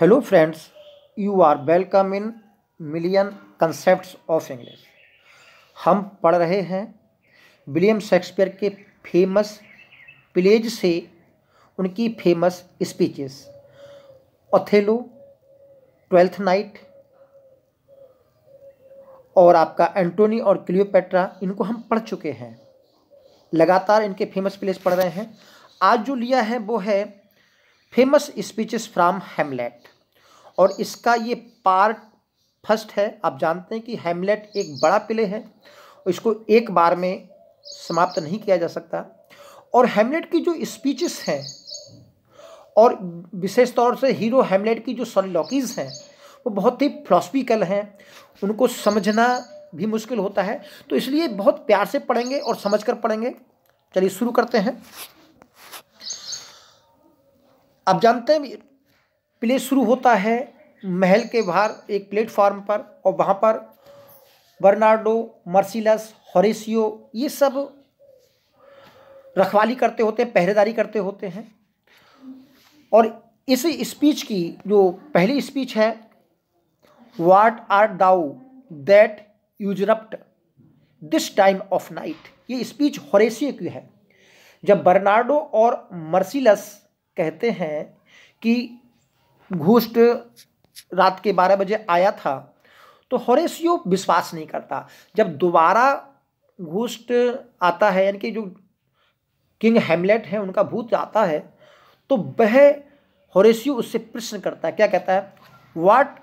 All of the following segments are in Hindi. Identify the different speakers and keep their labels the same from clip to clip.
Speaker 1: hello friends you are welcome in million concept of English हम पढ़ रहे हैं विलियम शेक्सपियर के फेमस प्लेज से उनकी famous speeches Othello Twelfth Night और आपका एंटोनी और क्लियोपेट्रा इनको हम पढ़ चुके हैं लगातार इनके फेमस प्लेस पढ़ रहे हैं आज जो लिया है वो है फेमस स्पीचेस फ्राम हेमलेट और इसका ये पार्ट फर्स्ट है आप जानते हैं कि हेमलेट एक बड़ा प्ले है इसको एक बार में समाप्त नहीं किया जा सकता और हेमलेट की जो स्पीचेस हैं और विशेष तौर से हीरो हेमलेट की जो सॉलिलॉकीज़ हैं वो बहुत ही फिलोसफिकल हैं उनको समझना भी मुश्किल होता है तो इसलिए बहुत प्यार से पढ़ेंगे और समझ कर पढ़ेंगे चलिए शुरू करते हैं आप जानते हैं प्ले शुरू होता है महल के बाहर एक प्लेटफार्म पर और वहाँ पर बर्नार्डो मर्सिलस हॉरेसियो ये सब रखवाली करते होते हैं पहरेदारी करते होते हैं और इस स्पीच की जो पहली स्पीच है what art thou that usurp'st this time of night ये स्पीच हॉरेसियो की है जब बर्नार्डो और मर्सिलस कहते हैं कि घोस्ट रात के बारह बजे आया था तो हॉरेसियो विश्वास नहीं करता जब दोबारा घोस्ट आता है यानी कि जो किंग हेमलेट है उनका भूत आता है तो वह हॉरेसियो उससे प्रश्न करता है क्या कहता है what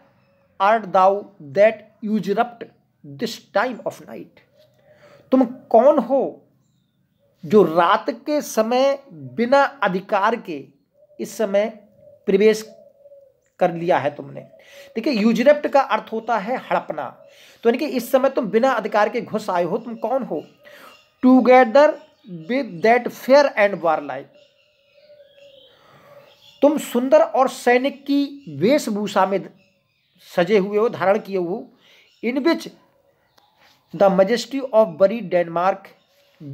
Speaker 1: art thou that usurp'st this time of night तुम कौन हो जो रात के समय बिना अधिकार के इस समय प्रवेश कर लिया है तुमने देखिए यूजरेप्ट का अर्थ होता है हड़पना तो यानी कि इस समय तुम बिना अधिकार के घुस आए हो तुम कौन हो together with that fair and warlike तुम सुंदर और सैनिक की वेशभूषा में सजे हुए हो धारण किए हो in which the majesty of buried Denmark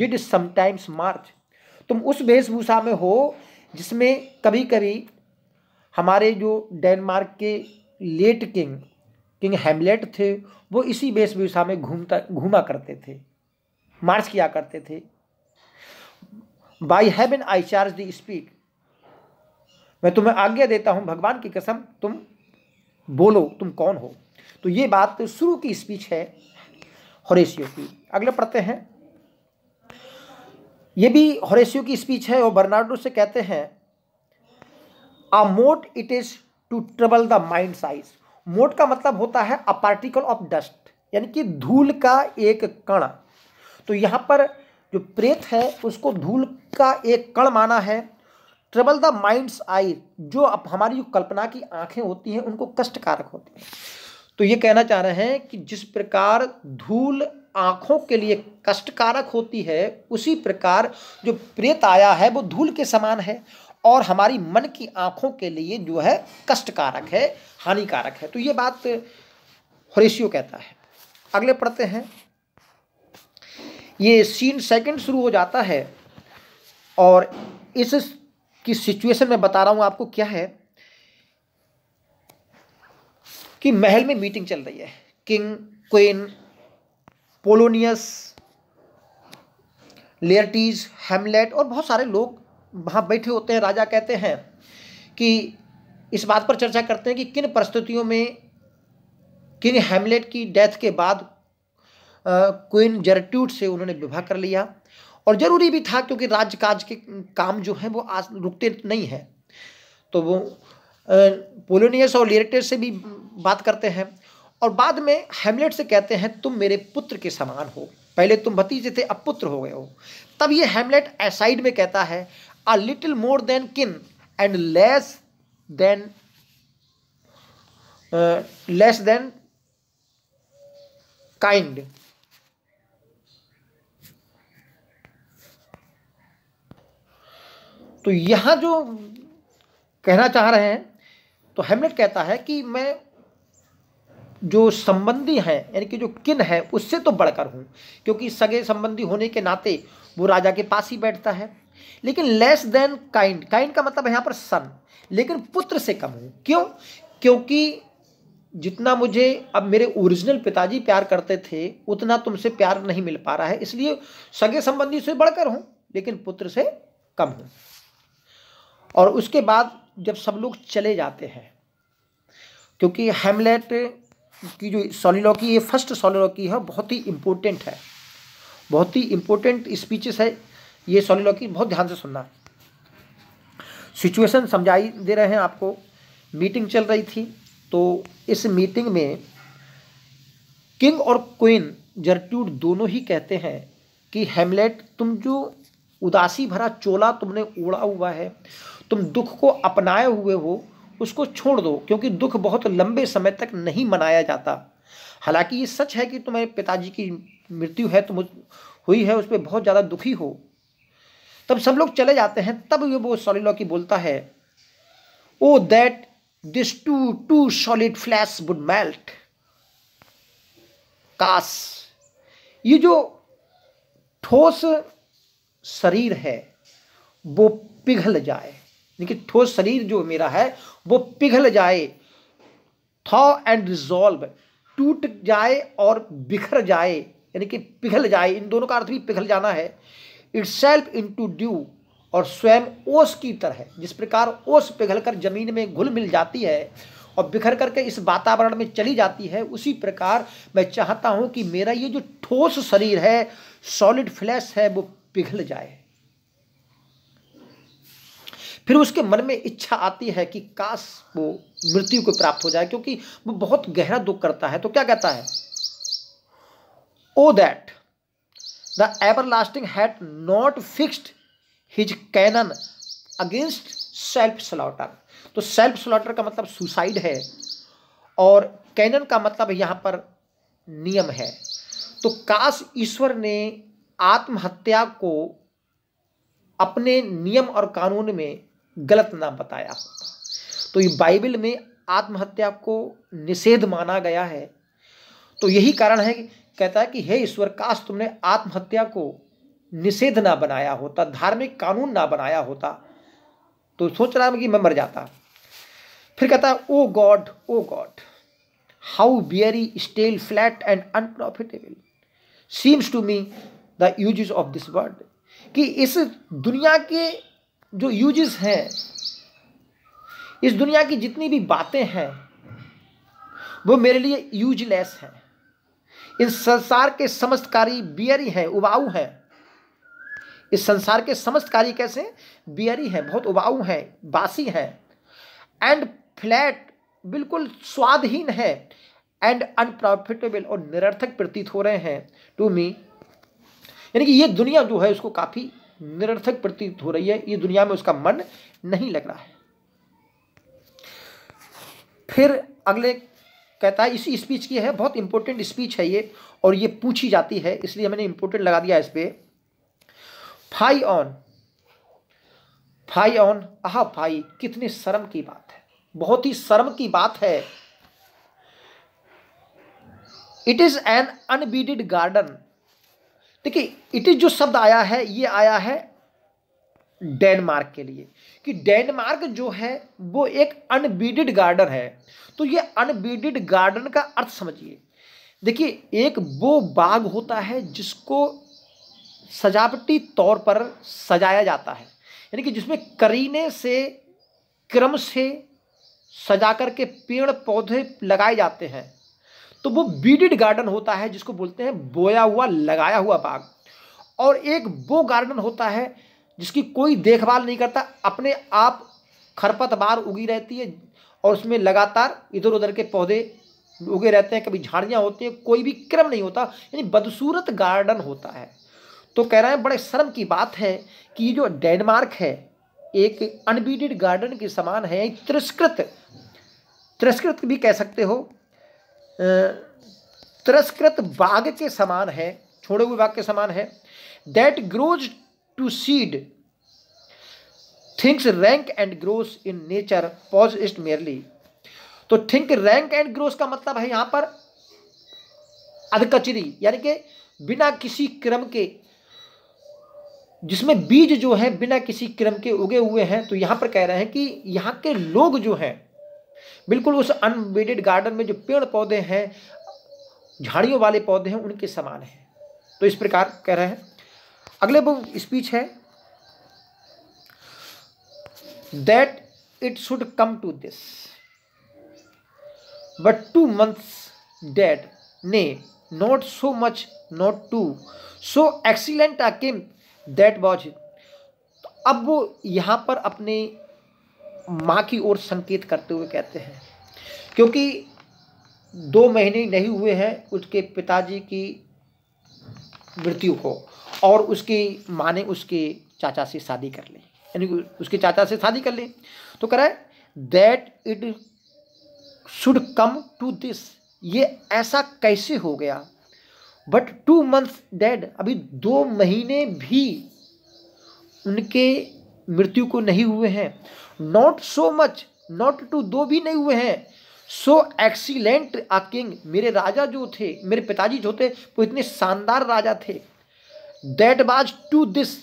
Speaker 1: did sometimes march तुम उस वेशभूषा में हो जिसमें कभी कभी हमारे जो डेनमार्क के लेट किंग किंग हेमलेट थे वो इसी वेशभूषा में घूमता घूमा करते थे मार्च किया करते थे by heaven I charge thee speak मैं तुम्हें आज्ञा देता हूँ भगवान की कसम तुम बोलो तुम कौन हो तो ये बात शुरू की स्पीच है हरेशियो की अगले पढ़ते हैं ये भी हॉरेसियो की स्पीच है और बर्नार्डो से कहते हैं a mote it is to trouble the mind's eye mote का मतलब होता है अ पार्टिकल ऑफ डस्ट यानी कि धूल का एक कण तो यहाँ पर जो प्रेत है उसको धूल का एक कण माना है ट्रबल द माइंड्स आई जो अब हमारी जो कल्पना की आंखें होती हैं उनको कष्टकारक होती हैं तो ये कहना चाह रहे हैं कि जिस प्रकार धूल आँखों के लिए कष्टकारक होती है उसी प्रकार जो प्रेत आया है वो धूल के समान है और हमारी मन की आँखों के लिए जो है कष्टकारक है हानिकारक है तो ये बात हरेशियो कहता है अगले पढ़ते हैं ये सीन सेकंड शुरू हो जाता है और इस की सिचुएशन में बता रहा हूँ आपको क्या है कि महल में मीटिंग चल रही है king queen Polonius Laertes Hamlet और बहुत सारे लोग वहाँ बैठे होते हैं राजा कहते हैं कि इस बात पर चर्चा करते हैं कि किन परिस्थितियों में किंग हेमलेट की डेथ के बाद क्वीन जर्ट्यूट से उन्होंने विवाह कर लिया और ज़रूरी भी था क्योंकि राजकाज के काम जो हैं वो आज रुकते नहीं हैं तो वो पोलोनियस और लियरेटेस से भी बात करते हैं और बाद में हेमलेट से कहते हैं तुम मेरे पुत्र के समान हो पहले तुम भतीजे थे अब पुत्र हो गए हो तब ये हेमलेट एसाइड में कहता है a little more than kin and less than less than kind तो यहां जो कहना चाह रहे हैं तो हेमलेट कहता है कि मैं जो संबंधी हैं यानी कि जो किन है उससे तो बढ़कर हूँ क्योंकि सगे संबंधी होने के नाते वो राजा के पास ही बैठता है लेकिन लेस देन काइंड काइंड का मतलब यहाँ पर सन लेकिन पुत्र से कम हूँ क्यों क्योंकि जितना मुझे अब मेरे ओरिजिनल पिताजी प्यार करते थे उतना तुमसे प्यार नहीं मिल पा रहा है इसलिए सगे संबंधी से बढ़कर हूँ लेकिन पुत्र से कम हूँ और उसके बाद जब सब लोग चले जाते हैं क्योंकि हेमलेट की जो सोलिलॉकी ये फर्स्ट सोलिलॉकी है बहुत ही इम्पोर्टेंट है बहुत ही इम्पोर्टेंट स्पीचेस है ये सोलिलॉकी बहुत ध्यान से सुनना सिचुएशन समझाई दे रहे हैं आपको मीटिंग चल रही थी तो इस मीटिंग में किंग और क्वीन जर्ट्यूड दोनों ही कहते हैं कि हेमलेट तुम जो उदासी भरा चोला तुमने ओढ़ा हुआ है तुम दुख को अपनाए हुए हो उसको छोड़ दो क्योंकि दुख बहुत लंबे समय तक नहीं मनाया जाता हालांकि ये सच है कि तुम्हारे पिताजी की मृत्यु है तुम तो हुई है उस पर बहुत ज़्यादा दुखी हो तब सब लोग चले जाते हैं तब ये वो सॉलिड लॉकी बोलता है O that this too too solid flesh would melt काश ये जो ठोस शरीर है वो पिघल जाए लेकिन ठोस शरीर जो मेरा है वो पिघल जाए थॉ एंड रिजॉल्व टूट जाए और बिखर जाए यानी कि पिघल जाए इन दोनों का अर्थ भी पिघल जाना है इट सेल्फ टू ड्यू और स्वयं ओस की तरह जिस प्रकार ओस पिघल कर जमीन में घुल मिल जाती है और बिखर करके इस वातावरण में चली जाती है उसी प्रकार मैं चाहता हूँ कि मेरा ये जो ठोस शरीर है सॉलिड फ्लैश है वो पिघल जाए फिर उसके मन में इच्छा आती है कि काश वो मृत्यु को प्राप्त हो जाए क्योंकि वो बहुत गहरा दुख करता है तो क्या कहता है O that the everlasting had not fixed his canon against self slaughter तो सेल्फ स्लॉटर का मतलब सुसाइड है और कैनन का मतलब यहाँ पर नियम है तो काश ईश्वर ने आत्महत्या को अपने नियम और कानून में गलत नाम बताया होता तो ये बाइबल में आत्महत्या को निषेध माना गया है तो यही कारण है कहता है कि हे ईश्वर काश तुमने आत्महत्या को निषेध ना बनाया होता धार्मिक कानून ना बनाया होता तो सोच रहा कि मैं मर जाता फिर कहता है O God O God how weary stale flat and unprofitable seems to me the use of this world कि इस दुनिया के जो यूजेस हैं इस दुनिया की जितनी भी बातें हैं वो मेरे लिए यूजलेस हैं इस संसार के समस्तकारी बियरी हैं उबाऊ हैं इस संसार के समस्तकारी कैसे बियरी हैं बहुत उबाऊ हैं बासी हैं एंड फ्लैट बिल्कुल स्वादहीन है एंड अनप्रॉफिटेबल और निरर्थक प्रतीत हो रहे हैं टू मी यानी कि ये दुनिया जो है उसको काफ़ी निरर्थक प्रतीत हो रही है ये दुनिया में उसका मन नहीं लग रहा है फिर अगले कहता है इसी स्पीच की है बहुत इंपॉर्टेंट स्पीच है ये और ये पूछी जाती है इसलिए मैंने इंपॉर्टेंट लगा दिया इस पर fie on fie on ah fie कितनी शर्म की बात है बहुत ही शर्म की बात है it is an unweeded garden देखिए इट इज़ जो शब्द आया है ये आया है डेनमार्क के लिए कि डेनमार्क जो है वो एक अनबीडेड गार्डन है तो ये अनबीडेड गार्डन का अर्थ समझिए देखिए एक वो बाग होता है जिसको सजावटी तौर पर सजाया जाता है यानी कि जिसमें करीने से क्रम से सजा करके पेड़ पौधे लगाए जाते हैं तो वो बीडेड गार्डन होता है जिसको बोलते हैं बोया हुआ लगाया हुआ बाग और एक वो गार्डन होता है जिसकी कोई देखभाल नहीं करता अपने आप खरपतवार उगी रहती है और उसमें लगातार इधर उधर के पौधे उगे रहते हैं कभी झाड़ियाँ होती हैं कोई भी क्रम नहीं होता यानी बदसूरत गार्डन होता है तो कह रहे हैं बड़े शर्म की बात है कि ये जो डेनमार्क है एक अनबीडेड गार्डन के समान है तिरस्कृत तिरस्कृत भी कह सकते हो तिरस्कृत बाघ के समान है छोड़े हुए बाघ के समान है that grows to seed things rank and gross in nature possess it merely तो थिंक रैंक एंड ग्रोस का मतलब है यहां पर अधकचरी यानी कि बिना किसी क्रम के जिसमें बीज जो है बिना किसी क्रम के उगे हुए हैं तो यहां पर कह रहे हैं कि यहाँ के लोग जो हैं बिल्कुल उस अनवेडेड गार्डन में जो पेड़ पौधे हैं झाड़ियों वाले पौधे हैं उनके समान हैं तो इस प्रकार कह रहे हैं अगले वो स्पीच है that it should come to this but two months dead nay not so much not two so excellent king that was अब वो यहाँ पर अपने माँ की ओर संकेत करते हुए कहते हैं क्योंकि दो महीने नहीं हुए हैं उसके पिताजी की मृत्यु हो और उसकी माँ ने उसके चाचा से शादी कर ली यानी उसके चाचा से शादी कर ली तो कह रहा है that it should come to this ये ऐसा कैसे हो गया बट टू मंथ्स डेड अभी दो महीने भी उनके मृत्यु को नहीं हुए हैं not so much not two दो भी नहीं हुए हैं सो एक्सीलेंट आ किंग मेरे राजा जो थे मेरे पिताजी जो थे वो इतने शानदार राजा थे that was to this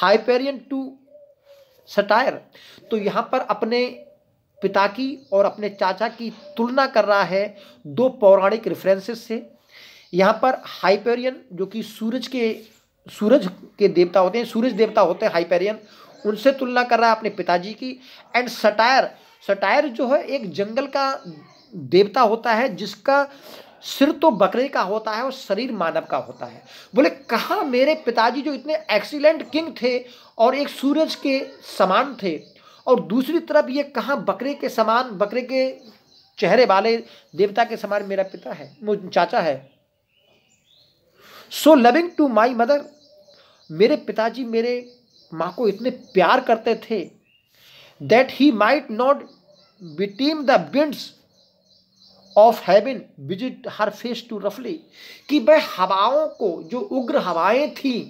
Speaker 1: Hyperion to satyr तो यहाँ पर अपने पिता की और अपने चाचा की तुलना कर रहा है दो पौराणिक रेफरेंसेस से यहाँ पर हाइपेरियन जो कि सूरज के सूरज के देवता होते हैं सूरज देवता होते हैं हाइपेरियन उनसे तुलना कर रहा है अपने पिताजी की एंड सटायर सटायर जो है एक जंगल का देवता होता है जिसका सिर तो बकरे का होता है और शरीर मानव का होता है बोले कहाँ मेरे पिताजी जो इतने एक्सीलेंट किंग थे और एक सूरज के समान थे और दूसरी तरफ ये कहाँ बकरे के समान बकरे के चेहरे वाले देवता के समान मेरा पिता है चाचा है so loving to my mother मेरे पिताजी मेरे माँ को इतने प्यार करते थे that he might not beteem the winds of heaven visit her face too रफली कि वह हवाओं को जो उग्र हवाएं थीं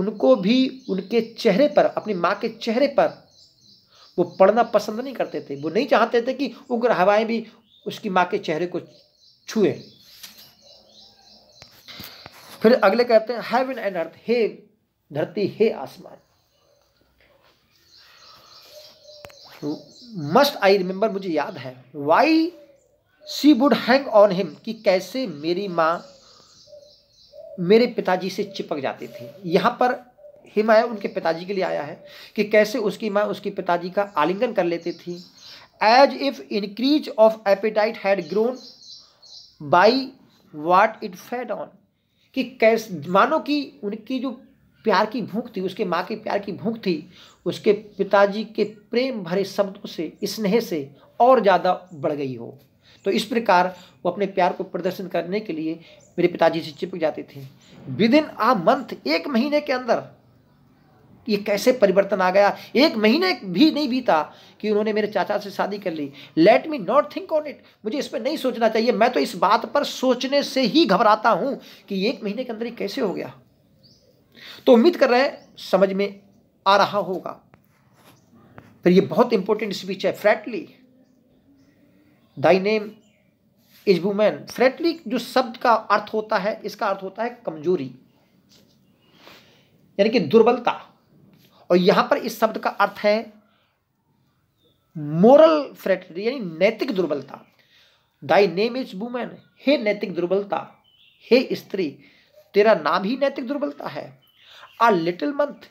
Speaker 1: उनको भी उनके चेहरे पर अपनी माँ के चेहरे पर वो पढ़ना पसंद नहीं करते थे वो नहीं चाहते थे कि उग्र हवाएं भी उसकी माँ के चेहरे को छुए फिर अगले कहते हैं हैविन एंड अर्थ हे धरती हे आसमान मस्ट आई रिमेंबर मुझे याद है why she would hang on him कि कैसे मेरी माँ मेरे पिताजी से चिपक जाती थी यहाँ पर हिम आया उनके पिताजी के लिए आया है कि कैसे उसकी माँ उसके पिताजी का आलिंगन कर लेती थी as if increase of appetite had grown by what it fed on कि कैसे मानो कि उनकी जो प्यार की भूख थी उसके माँ के प्यार की भूख थी उसके पिताजी के प्रेम भरे शब्दों से स्नेह से और ज़्यादा बढ़ गई हो तो इस प्रकार वो अपने प्यार को प्रदर्शन करने के लिए मेरे पिताजी से चिपक जाते थे विद इन आ मंथ एक महीने के अंदर ये कैसे परिवर्तन आ गया एक महीने भी नहीं बीता कि उन्होंने मेरे चाचा से शादी कर ली let me not think on it मुझे इस पर नहीं सोचना चाहिए मैं तो इस बात पर सोचने से ही घबराता हूँ कि एक महीने के अंदर ये कैसे हो गया तो उम्मीद कर रहा है समझ में आ रहा होगा फिर ये बहुत इंपॉर्टेंट स्पीच है frailty thy name is woman frailty जो शब्द का अर्थ होता है इसका अर्थ होता है कमजोरी यानी कि दुर्बलता और यहां पर इस शब्द का अर्थ है मोरल फ्रैटली यानी नैतिक दुर्बलता दाई नेम इज वुमेन हे नैतिक दुर्बलता हे स्त्री तेरा नाम ही नैतिक दुर्बलता है अ लिटिल मंथ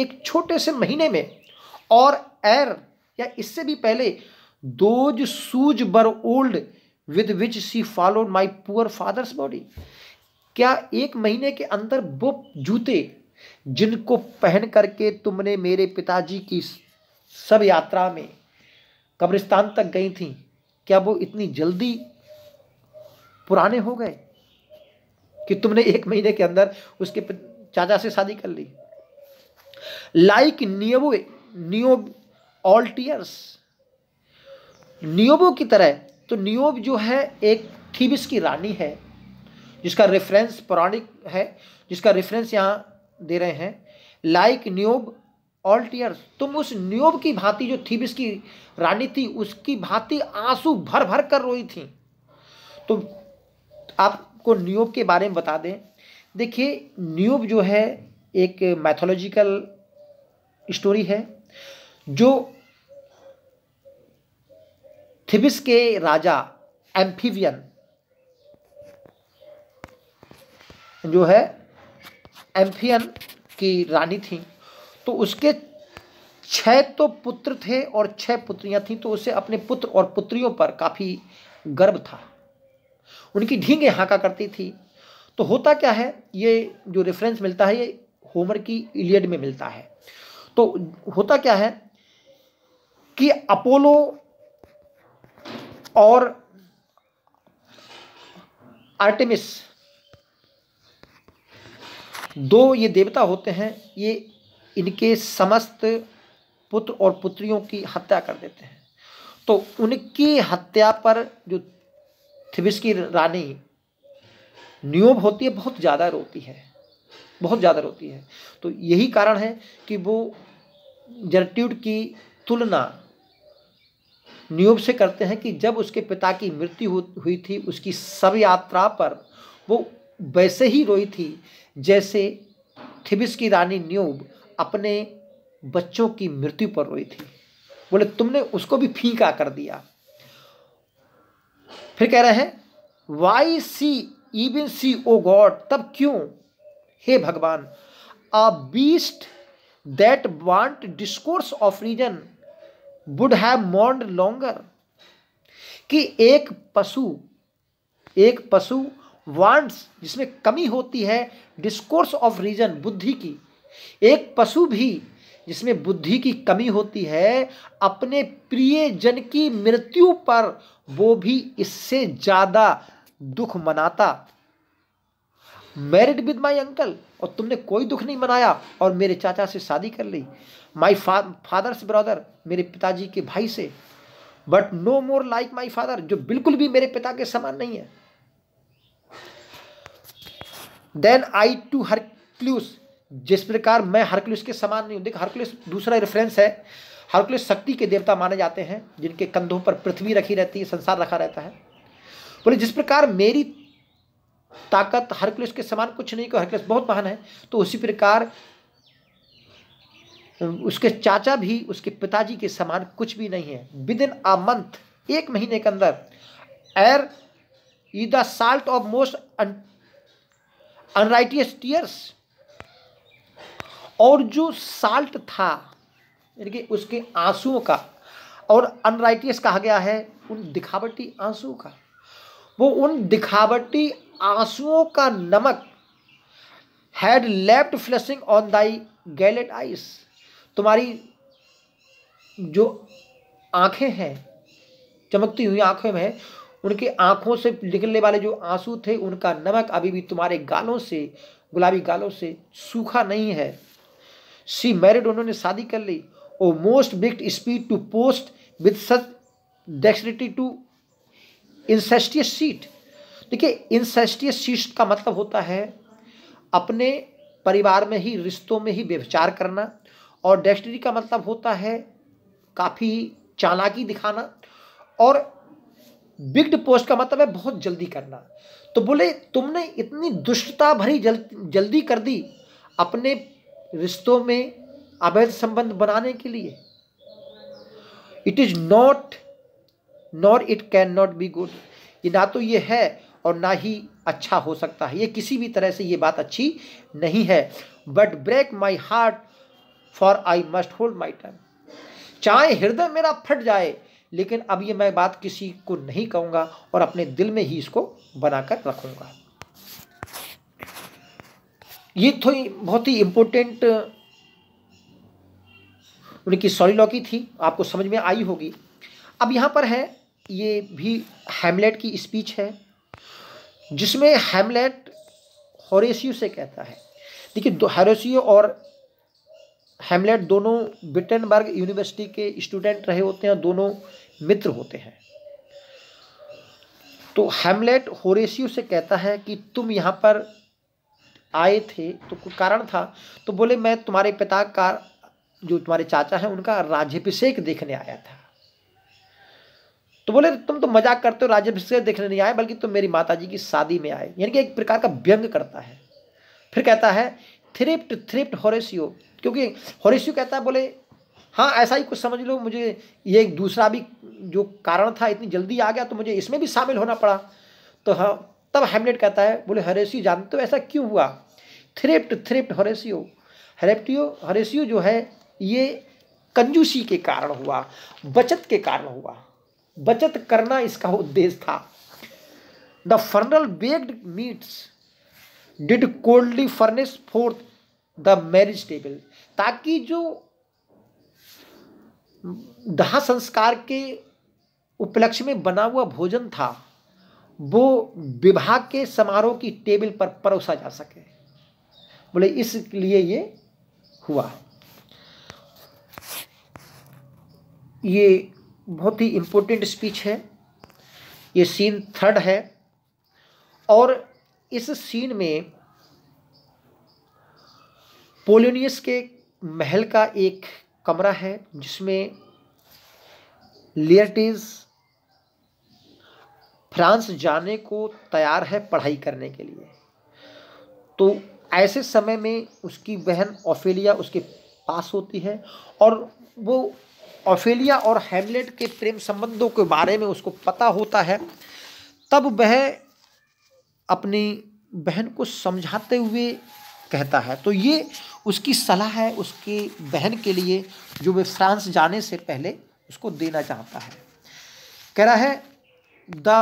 Speaker 1: एक छोटे से महीने में और एर या इससे भी पहले those shoes were old with which she followed my poor father's body क्या एक महीने के अंदर वो जूते जिनको पहन करके तुमने मेरे पिताजी की सब यात्रा में कब्रिस्तान तक गई थी क्या वो इतनी जल्दी पुराने हो गए कि तुमने एक महीने के अंदर उसके चाचा से शादी कर ली like Niobe Niobe all tears Niobe की तरह तो नियोब जो है एक थीबिस की रानी है जिसका रेफरेंस पौराणिक है जिसका रेफरेंस यहाँ दे रहे हैं लाइक नियोब ऑल टीयर्स तुम उस नियोब की भांति जो थीबिस की रानी थी उसकी भांति आंसू भर भर कर रोई थी तो आपको नियोब के बारे में बता दें देखिए न्यूब जो है एक मैथोलॉजिकल स्टोरी है जो थिबिस के राजा एम्फीवियन जो है एम्फियन की रानी थी तो उसके छह तो पुत्र थे और छह पुत्रियां थीं तो उसे अपने पुत्र और पुत्रियों पर काफ़ी गर्व था उनकी ढींगे हाँका करती थी तो होता क्या है ये जो रेफरेंस मिलता है ये होमर की इलियड में मिलता है तो होता क्या है कि अपोलो और आर्टेमिस दो ये देवता होते हैं ये इनके समस्त पुत्र और पुत्रियों की हत्या कर देते हैं तो उनकी हत्या पर जो थिबिस की रानी न्योब होती है बहुत ज़्यादा रोती है बहुत ज़्यादा रोती है तो यही कारण है कि वो जर्ट्यूड की तुलना नियोब से करते हैं कि जब उसके पिता की मृत्यु हुई थी उसकी सब यात्रा पर वो वैसे ही रोई थी जैसे थिबिस की रानी न्यूब अपने बच्चों की मृत्यु पर रोई थी बोले तुमने उसको भी फीका कर दिया फिर कह रहे हैं why she even she O God तब क्यों हे भगवान a beast that wants discourse of reason would have mourned longer कि एक पशु एक पशु वांट्स जिसमें कमी होती है डिस्कोर्स ऑफ रीजन बुद्धि की एक पशु भी जिसमें बुद्धि की कमी होती है अपने प्रिय जन की मृत्यु पर वो भी इससे ज़्यादा दुख मनाता मैरिड विद माई अंकल और तुमने कोई दुख नहीं मनाया और मेरे चाचा से शादी कर ली माई फा, फादर्स ब्रदर मेरे पिताजी के भाई से but no more like my father जो बिल्कुल भी मेरे पिता के समान नहीं है देन आई टू क्लूस जिस प्रकार मैं क्लूस के समान नहीं हूँ देख हरक्ल्यूस दूसरा रेफरेंस है हरक्ल्यूस शक्ति के देवता माने जाते हैं जिनके कंधों पर पृथ्वी रखी रहती है संसार रखा रहता है बोले जिस प्रकार मेरी ताकत हरकुलस के समान कुछ नहीं कहो हरकुलस बहुत महान है तो उसी प्रकार उसके चाचा भी उसके पिताजी के समान कुछ भी नहीं है विद इन अ मंथ एक महीने के अंदर ere yet the salt of most unrighteous tears और जो साल्ट था यानी कि उसके आंसुओं का और अनराइटियस कहा गया है उन दिखावटी आंसुओं का वो उन दिखावटी आंसुओं का नमक had left flushing on thy galled eyes तुम्हारी जो आंखें हैं चमकती हुई आंखों में उनके आंखों से निकलने वाले जो आंसू थे उनका नमक अभी भी तुम्हारे गालों से गुलाबी गालों से सूखा नहीं है सी मैरिड उन्होंने शादी कर ली O most big speed to post with such dexterity to incestuous sheets देखिए इंसेस्टियस सीट का मतलब होता है अपने परिवार में ही रिश्तों में ही व्यवचार करना और डेस्टरी का मतलब होता है काफ़ी चालाकी दिखाना और बिग्ड पोस्ट का मतलब है बहुत जल्दी करना तो बोले तुमने इतनी दुष्टता भरी जल, जल्दी कर दी अपने रिश्तों में अवैध संबंध बनाने के लिए it is not nor it can not be good ये ना तो ये है और ना ही अच्छा हो सकता है ये किसी भी तरह से ये बात अच्छी नहीं है but break my heart for I must hold my time चाहे हृदय मेरा फट जाए लेकिन अब ये मैं बात किसी को नहीं कहूँगा और अपने दिल में ही इसको बनाकर रखूँगा ये थोड़ी तो बहुत ही इम्पोर्टेंट उनकी सॉरी लॉकी थी आपको समझ में आई होगी अब यहाँ पर है ये भी हेमलेट की स्पीच है जिसमें हेमलेट हॉरेसियो से कहता है देखिए हॉरेसियो और हेमलेट दोनों बिटनबर्ग यूनिवर्सिटी के स्टूडेंट रहे होते हैं दोनों मित्र होते हैं तो हेमलेट होरेसियो से कहता है कि तुम यहाँ पर आए थे तो कोई कारण था तो बोले मैं तुम्हारे पिता का जो तुम्हारे चाचा हैं उनका राज्यभिषेक देखने आया था तो बोले तुम तो मजाक करते हो राजन देखने नहीं आए बल्कि तुम मेरी माता जी की शादी में आए यानी कि एक प्रकार का व्यंग करता है फिर कहता है थ्रिप्ट थ्रिप्ट होरेसियो क्योंकि होरेसियो कहता है बोले हाँ ऐसा ही कुछ समझ लो मुझे ये एक दूसरा भी जो कारण था इतनी जल्दी आ गया तो मुझे इसमें भी शामिल होना पड़ा तो हाँ तब हेमलेट कहता है बोले हरेसियो जानते हो ऐसा क्यों हुआ थ्रिप्ट थ्रिप्ट होरेसियो हरेप्टियो हरेसियो जो है ये कंजूसी के कारण हुआ बचत के कारण हुआ बचत करना इसका उद्देश्य था the funeral baked meats did coldly furnish forth the marriage table ताकि जो दाह संस्कार के उपलक्ष्य में बना हुआ भोजन था वो विवाह के समारोह की टेबल पर परोसा जा सके बोले इसलिए ये हुआ ये बहुत ही इम्पोर्टेंट स्पीच है ये सीन थर्ड है और इस सीन में पोलोनियस के महल का एक कमरा है जिसमें लियर्टिज फ्रांस जाने को तैयार है पढ़ाई करने के लिए तो ऐसे समय में उसकी बहन ऑफेलिया उसके पास होती है और वो ऑफेलिया और हेमलेट के प्रेम संबंधों के बारे में उसको पता होता है तब वह अपनी बहन को समझाते हुए कहता है तो ये उसकी सलाह है उसकी बहन के लिए जो वह फ्रांस जाने से पहले उसको देना चाहता है कह रहा है the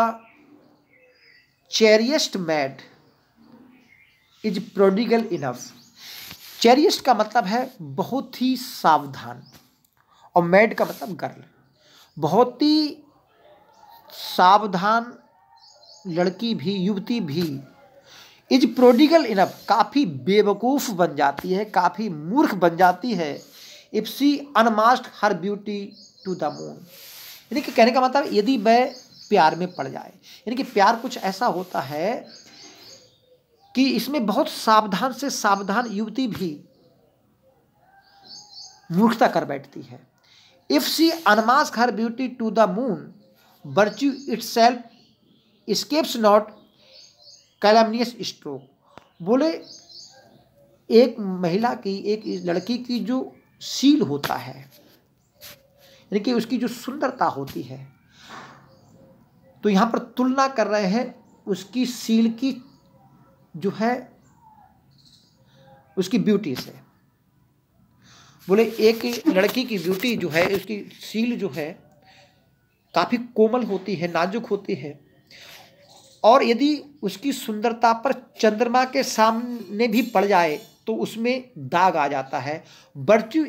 Speaker 1: chariest maid is prodigal enough chariest का मतलब है बहुत ही सावधान और मैड का मतलब गर्ल बहुत ही सावधान लड़की भी युवती भी इज प्रोडिगल इनफ काफ़ी बेवकूफ़ बन जाती है काफ़ी मूर्ख बन जाती है if she unmask her beauty to the moon यानी कि कहने का मतलब यदि वह प्यार में पड़ जाए यानी कि प्यार कुछ ऐसा होता है कि इसमें बहुत सावधान से सावधान युवती भी मूर्खता कर बैठती है if she she her beauty to the moon virtue itself scapes not calumnious strokes बोले एक महिला की एक लड़की की जो सील होता है यानी कि उसकी जो सुंदरता होती है तो यहाँ पर तुलना कर रहे हैं उसकी सील की जो है उसकी ब्यूटी से बोले एक लड़की की ब्यूटी जो है उसकी सील जो है काफ़ी कोमल होती है नाजुक होती है और यदि उसकी सुंदरता पर चंद्रमा के सामने भी पड़ जाए तो उसमें दाग आ जाता है virtue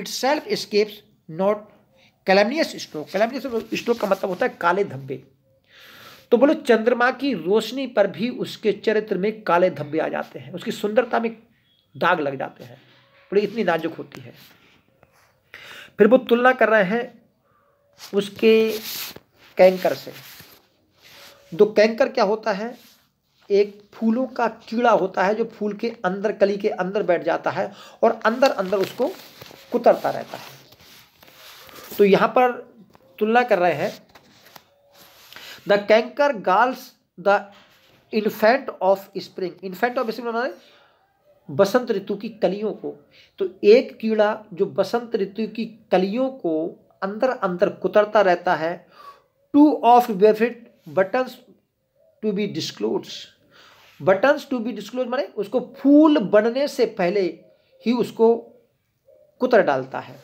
Speaker 1: itself scapes not calumnious strokes calumnious strokes का मतलब होता है काले धब्बे तो बोलो चंद्रमा की रोशनी पर भी उसके चरित्र में काले धब्बे आ जाते हैं उसकी सुंदरता में दाग लग जाते हैं बड़ी इतनी नाजुक होती है फिर वो तुलना कर रहे हैं उसके कैंकर से तो कैंकर क्या होता है एक फूलों का कीड़ा होता है जो फूल के अंदर कली के अंदर बैठ जाता है और अंदर अंदर उसको कुतरता रहता है तो यहां पर तुलना कर रहे हैं the canker galls the infant of spring infant of spring बसंत ऋतु की कलियों को तो एक कीड़ा जो बसंत ऋतु की कलियों को अंदर अंदर कुतरता रहता है too oft before buttons to be disclose buttons to be disclose माने उसको फूल बनने से पहले ही उसको कुतर डालता है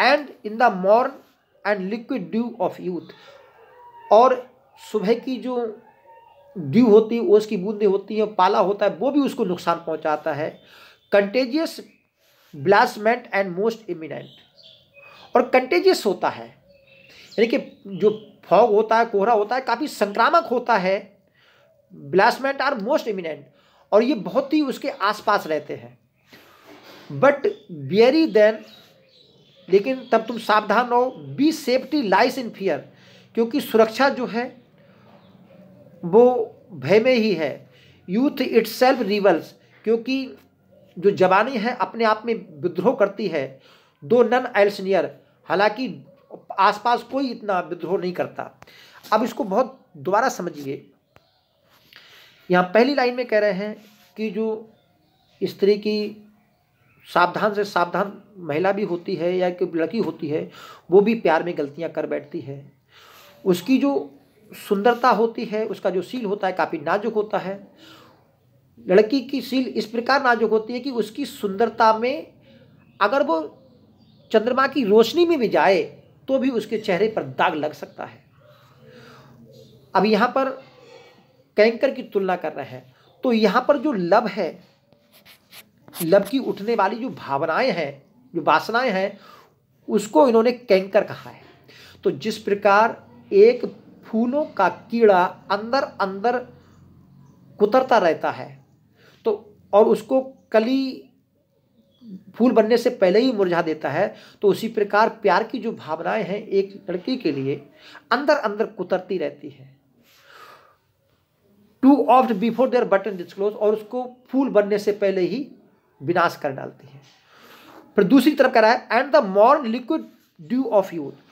Speaker 1: and in the morn and liquid dew of youth और सुबह की जो ड्यू होती है ओस की बूंदें होती हैं पाला होता है वो भी उसको नुकसान पहुंचाता है contagious blastments and most imminent और कंटेजियस होता है यानी कि जो फॉग होता है कोहरा होता है काफ़ी संक्रामक होता है ब्लास्टमेंट आर मोस्ट इमिनेंट और ये बहुत ही उसके आसपास रहते हैं बट बियरी देन लेकिन तब तुम सावधान रहो be safety lies in fear क्योंकि सुरक्षा जो है वो भय में ही है यूथ इट्स सेल्फ रिवल्स क्योंकि जो जवानी है अपने आप में विद्रोह करती है दो नन एल्सनियर हालांकि आसपास कोई इतना विद्रोह नहीं करता अब इसको बहुत दोबारा समझिए यहाँ पहली लाइन में कह रहे हैं कि जो स्त्री की सावधान से सावधान महिला भी होती है या कि लड़की होती है वो भी प्यार में गलतियाँ कर बैठती है उसकी जो सुंदरता होती है उसका जो सील होता है काफ़ी नाजुक होता है लड़की की सील इस प्रकार नाजुक होती है कि उसकी सुंदरता में अगर वो चंद्रमा की रोशनी में भी जाए तो भी उसके चेहरे पर दाग लग सकता है अब यहाँ पर कैंकर की तुलना कर रहे हैं तो यहाँ पर जो लब है लब की उठने वाली जो भावनाएं हैं जो वासनाएं हैं उसको इन्होंने कैंकर कहा है तो जिस प्रकार एक फूलों का कीड़ा अंदर अंदर कुतरता रहता है तो और उसको कली फूल बनने से पहले ही मुरझा देता है तो उसी प्रकार प्यार की जो भावनाएं हैं एक लड़की के लिए अंदर अंदर कुतरती रहती है too oft before their button disclose और उसको फूल बनने से पहले ही विनाश कर डालती है फिर दूसरी तरफ कह रहा है and the morn liquid dew of youth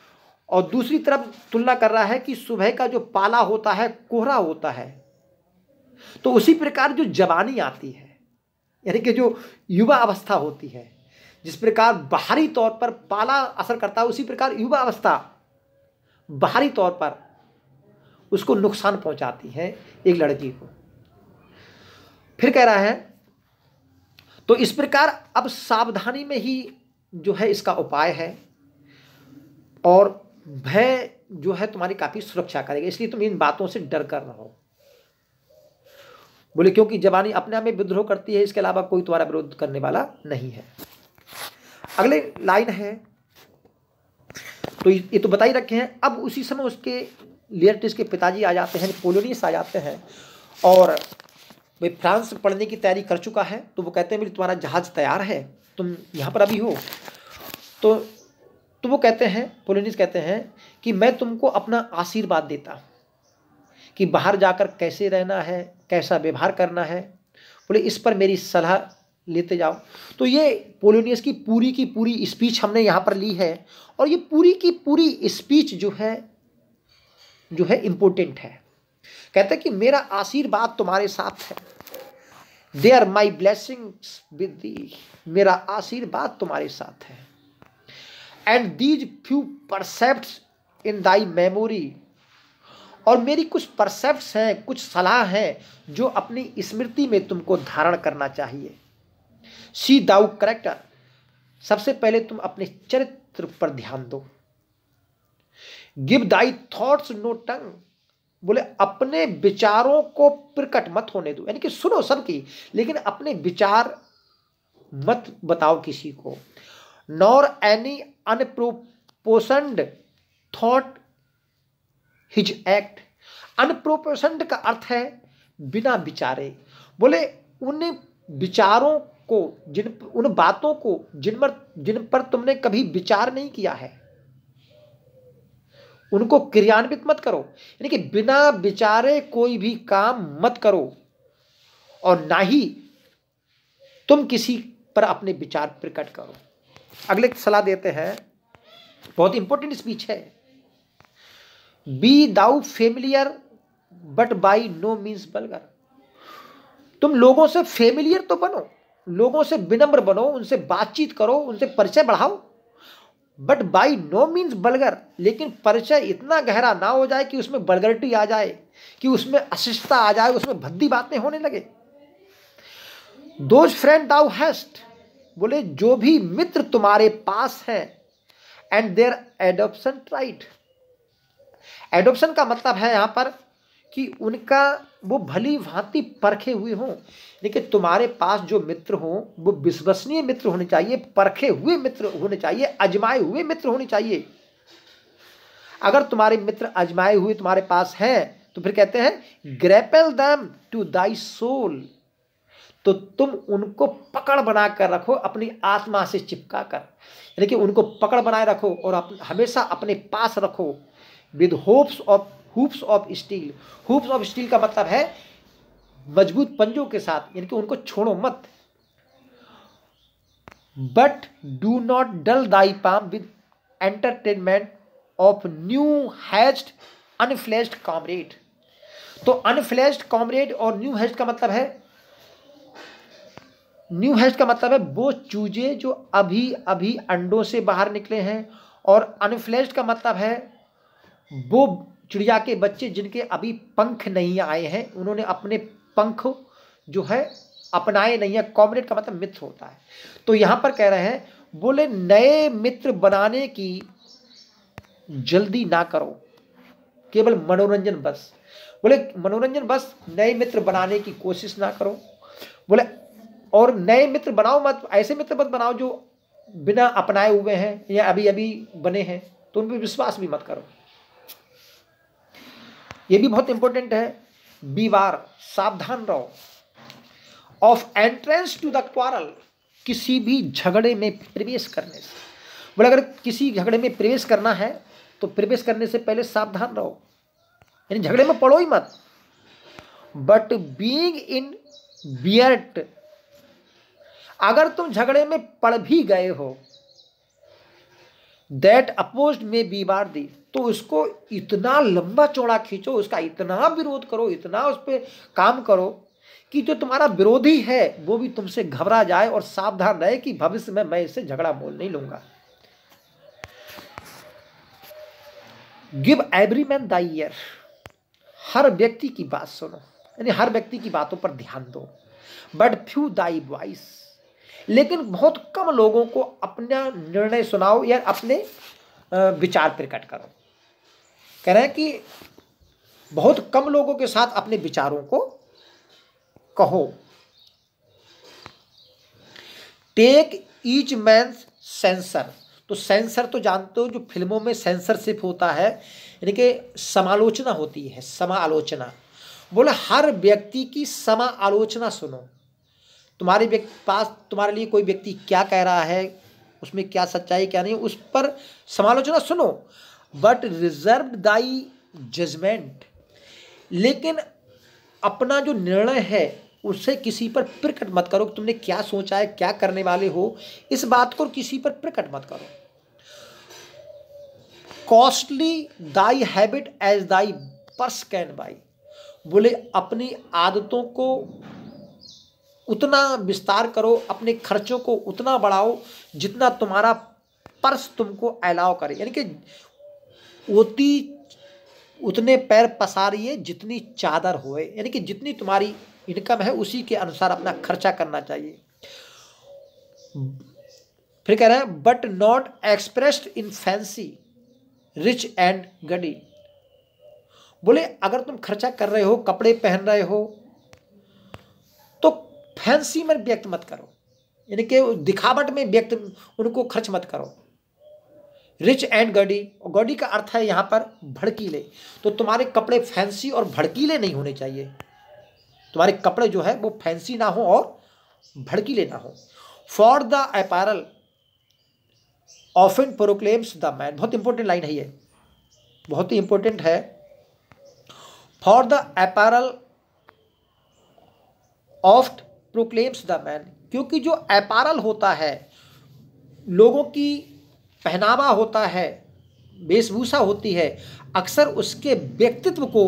Speaker 1: और दूसरी तरफ तुलना कर रहा है कि सुबह का जो पाला होता है कोहरा होता है तो उसी प्रकार जो जवानी आती है यानी कि जो युवा अवस्था होती है जिस प्रकार बाहरी तौर पर पाला असर करता है उसी प्रकार युवा अवस्था बाहरी तौर पर उसको नुकसान पहुंचाती है एक लड़की को फिर कह रहा है तो इस प्रकार अब सावधानी में ही जो है इसका उपाय है और भय जो है तुम्हारी काफ़ी सुरक्षा करेगा इसलिए तुम इन बातों से डर कर रहो बोले क्योंकि जवानी अपने आप में विद्रोह करती है इसके अलावा कोई तुम्हारा विरोध करने वाला नहीं है अगले लाइन है तो ये तो बता ही रखे हैं अब उसी समय उसके लियरटिस के पिताजी आ जाते हैं पोलोनियस आ जाते हैं और वे फ्रांस पढ़ने की तैयारी कर चुका है तो वो कहते हैं मेरी तुम्हारा जहाज़ तैयार है तुम यहाँ पर अभी हो तो तो वो कहते हैं पोलिनिस कहते हैं कि मैं तुमको अपना आशीर्वाद देता हूँ कि बाहर जाकर कैसे रहना है कैसा व्यवहार करना है बोले इस पर मेरी सलाह लेते जाओ तो ये पोलिनियस की पूरी की पूरी स्पीच हमने यहाँ पर ली है और ये पूरी की पूरी स्पीच जो है जो है इम्पोर्टेंट है कहते हैं कि मेरा आशीर्वाद तुम्हारे साथ है they are my blessings with thee मेरा आशीर्वाद तुम्हारे साथ है and these few precept in thy memory और मेरी कुछ परसेप्ट हैं कुछ सलाह हैं जो अपनी स्मृति में तुमको धारण करना चाहिए सी दाउ करेक्टर सबसे पहले तुम अपने चरित्र पर ध्यान दो give thy thoughts no tongue बोले अपने विचारों को प्रकट मत होने दो यानी कि सुनो सबकी लेकिन अपने विचार मत बताओ किसी को nor any unproportioned thought his act unproportioned का अर्थ है बिना विचारे बोले उन विचारों को जिन उन बातों को जिन पर जिन पर तुमने कभी विचार नहीं किया है उनको क्रियान्वित मत करो यानी कि बिना विचारे कोई भी काम मत करो और ना ही तुम किसी पर अपने विचार प्रकट करो अगले सलाह देते हैं बहुत इंपॉर्टेंट स्पीच है be thou familiar but by no means vulgar तुम लोगों से फेमिलियर तो बनो लोगों से विनम्र बनो उनसे बातचीत करो उनसे परिचय बढ़ाओ but by no means vulgar लेकिन परिचय इतना गहरा ना हो जाए कि उसमें बलगरटी आ जाए कि उसमें अशिष्टता आ जाए उसमें भद्दी बातें होने लगे दोज फ्रेंड दाउ हैस्ट बोले जो भी मित्र तुम्हारे पास है and their adoption right adoption का मतलब है यहां पर कि उनका वो भली भांति परखे हुए हों लेकिन तुम्हारे पास जो मित्र हों वो विश्वसनीय मित्र होने चाहिए परखे हुए मित्र होने चाहिए अजमाए हुए मित्र होने चाहिए अगर तुम्हारे मित्र अजमाए हुए तुम्हारे पास हैं तो फिर कहते हैं grapple them to thy soul तो तुम उनको पकड़ बना कर रखो अपनी आत्मा से चिपका कर यानी कि उनको पकड़ बनाए रखो और अप, हमेशा अपने पास रखो with hoops of hoops of steel hoops of steel का मतलब है मजबूत पंजों के साथ यानी कि उनको छोड़ो मत but do not dull thy palm with entertainment of new hatched unfledged comrade तो अनफ्लैश्ड कॉमरेड और न्यू हैज का मतलब है न्यू हेस्ट का मतलब है वो चूजे जो अभी अभी अंडों से बाहर निकले हैं और अनफ्लेस्ड का मतलब है वो चिड़िया के बच्चे जिनके अभी पंख नहीं आए हैं उन्होंने अपने पंख जो है अपनाए नहीं है कॉमरेड का मतलब मित्र होता है तो यहाँ पर कह रहे हैं बोले नए मित्र बनाने की जल्दी ना करो केवल मनोरंजन बस बोले मनोरंजन बस नए मित्र बनाने की कोशिश ना करो बोले और नए मित्र बनाओ मत ऐसे मित्र मत बनाओ जो बिना अपनाए हुए हैं या अभी अभी बने हैं तो उन पर विश्वास भी मत करो ये भी बहुत इंपॉर्टेंट है बीवार सावधान रहो of entrance to the quarrel किसी भी झगड़े में प्रवेश करने से बोले अगर किसी झगड़े में प्रवेश करना है तो प्रवेश करने से पहले सावधान रहो यानी झगड़े में पड़ो ही मत बट बींग इन बियर्ट अगर तुम झगड़े में पड़ भी गए हो दैट अपोज में बीमार दी तो उसको इतना लंबा चौड़ा खींचो उसका इतना विरोध करो इतना उस पर काम करो कि जो तुम्हारा विरोधी है वो भी तुमसे घबरा जाए और सावधान रहे कि भविष्य में मैं इससे झगड़ा मोल नहीं लूंगा give every man thy ear हर व्यक्ति की बात सुनो यानी हर व्यक्ति की बातों पर ध्यान दो बट फ्यू दाई वॉइस लेकिन बहुत कम लोगों को अपना निर्णय सुनाओ या अपने विचार प्रकट करो कह रहे हैं कि बहुत कम लोगों के साथ अपने विचारों को कहो टेक ईच मैं सेंसर तो सेंसर तो जानते हो जो फिल्मों में सेंसरशिप होता है यानी कि समालोचना होती है समालोचना बोले हर व्यक्ति की समालोचना सुनो तुम्हारे पास तुम्हारे लिए कोई व्यक्ति क्या कह रहा है उसमें क्या सच्चाई क्या नहीं उस पर समालोचना सुनो बट रिजर्व दाई जजमेंट लेकिन अपना जो निर्णय है उससे किसी पर प्रकट मत करो कि तुमने क्या सोचा है क्या करने वाले हो इस बात को किसी पर प्रकट मत करो costly thy habit as thy purse can buy बोले अपनी आदतों को उतना विस्तार करो अपने खर्चों को उतना बढ़ाओ जितना तुम्हारा पर्स तुमको अलाव करे यानी कि उतनी उतने पैर पसारिए जितनी चादर होए यानी कि जितनी तुम्हारी इनकम है उसी के अनुसार अपना खर्चा करना चाहिए फिर कह रहे हैं but not expressed in fancy rich and gaudy बोले अगर तुम खर्चा कर रहे हो कपड़े पहन रहे हो फैंसी में व्यक्त मत करो यानी कि दिखावट में व्यक्त उनको खर्च मत करो रिच एंड गडी और गॉडी का अर्थ है यहाँ पर भड़कीले तो तुम्हारे कपड़े फैंसी और भड़कीले नहीं होने चाहिए तुम्हारे कपड़े जो है वो फैंसी ना हो और भड़कीले ना हो for the apparel often proclaims the man बहुत इंपॉर्टेंट लाइन है ये बहुत ही इंपॉर्टेंट है for the apparel oft proclaims the man क्योंकि जो एपारल होता है लोगों की पहनावा होता है वेशभूषा होती है अक्सर उसके व्यक्तित्व को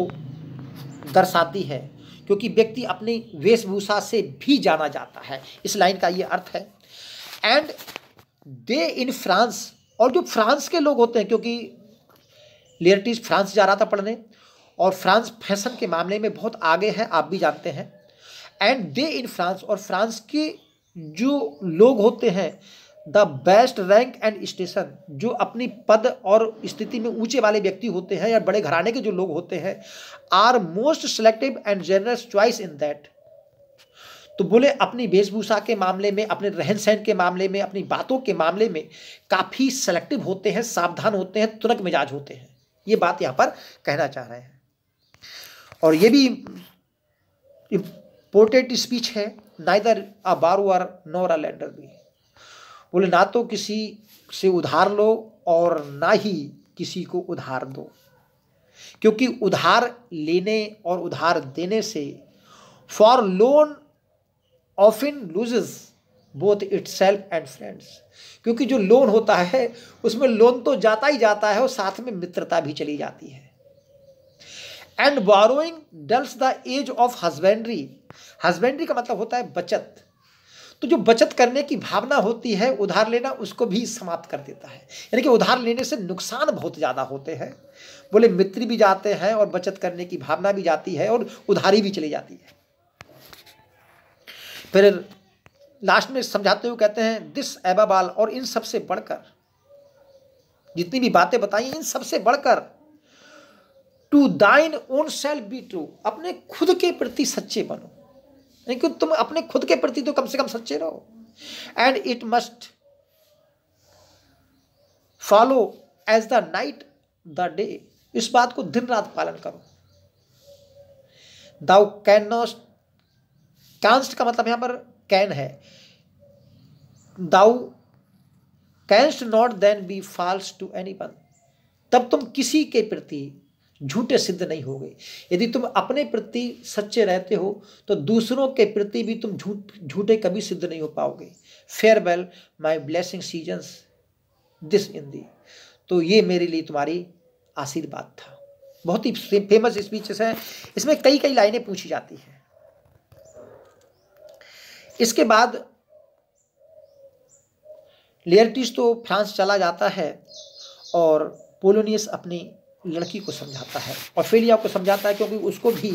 Speaker 1: दर्शाती है क्योंकि व्यक्ति अपनी वेशभूषा से भी जाना जाता है इस लाइन का ये अर्थ है एंड दे इन फ्रांस और जो फ्रांस के लोग होते हैं क्योंकि लेरटीज फ्रांस जा रहा था पढ़ने और फ्रांस फैशन के मामले में बहुत आगे है आप भी जानते हैं एंड दे इन फ्रांस और फ्रांस के जो लोग होते हैं the best rank and station जो अपनी पद और स्थिति में ऊंचे वाले व्यक्ति होते हैं या बड़े घराने के जो लोग होते हैं are most selective and generous choice in that तो बोले अपनी वेशभूषा के मामले में अपने रहन सहन के मामले में अपनी बातों के मामले में काफ़ी सेलेक्टिव होते हैं सावधान होते हैं तुरक मिजाज होते हैं ये बात यहाँ पर कहना चाह रहे हैं और ये भी पोर्टेड स्पीच है neither a borrower nor a lender भी बोले ना तो किसी से उधार लो और ना ही किसी को उधार दो क्योंकि उधार लेने और उधार देने से for loan oft in loses both itself and friends क्योंकि जो लोन होता है उसमें लोन तो जाता ही जाता है और साथ में मित्रता भी चली जाती है and borrowing dulls the edge of husbandry husbandry का मतलब होता है बचत तो जो बचत करने की भावना होती है उधार लेना उसको भी समाप्त कर देता है यानी कि उधार लेने से नुकसान बहुत ज़्यादा होते हैं बोले मित्र भी जाते हैं और बचत करने की भावना भी जाती है और उधारी भी चली जाती है फिर लास्ट में समझाते हुए कहते हैं दिस एबाबाल और इन सबसे बढ़कर जितनी भी बातें बताई इन सबसे बढ़कर टू दाइन ओन सेल्फ बी ट्रू अपने खुद के प्रति सच्चे बनो लेकिन तुम अपने खुद के प्रति तो कम से कम सच्चे रहो and it must follow as the night the day इस बात को दिन रात पालन करो दाउ कैन नॉट कैंस्ट का मतलब यहां पर कैन है thou canst not then be false to any one तब तुम किसी के प्रति झूठे सिद्ध नहीं होगे यदि तुम अपने प्रति सच्चे रहते हो तो दूसरों के प्रति भी तुम झूठ झूठे कभी सिद्ध नहीं हो पाओगे farewell my blessing seasons this in thee तो ये मेरे लिए तुम्हारी आशीर्वाद था बहुत ही फेमस स्पीचेस हैं इसमें कई कई लाइनें पूछी जाती हैं इसके बाद लेयरटिस तो फ्रांस चला जाता है और पोलोनियस अपनी लड़की को समझाता है ऑफेलिया को समझाता है क्योंकि उसको भी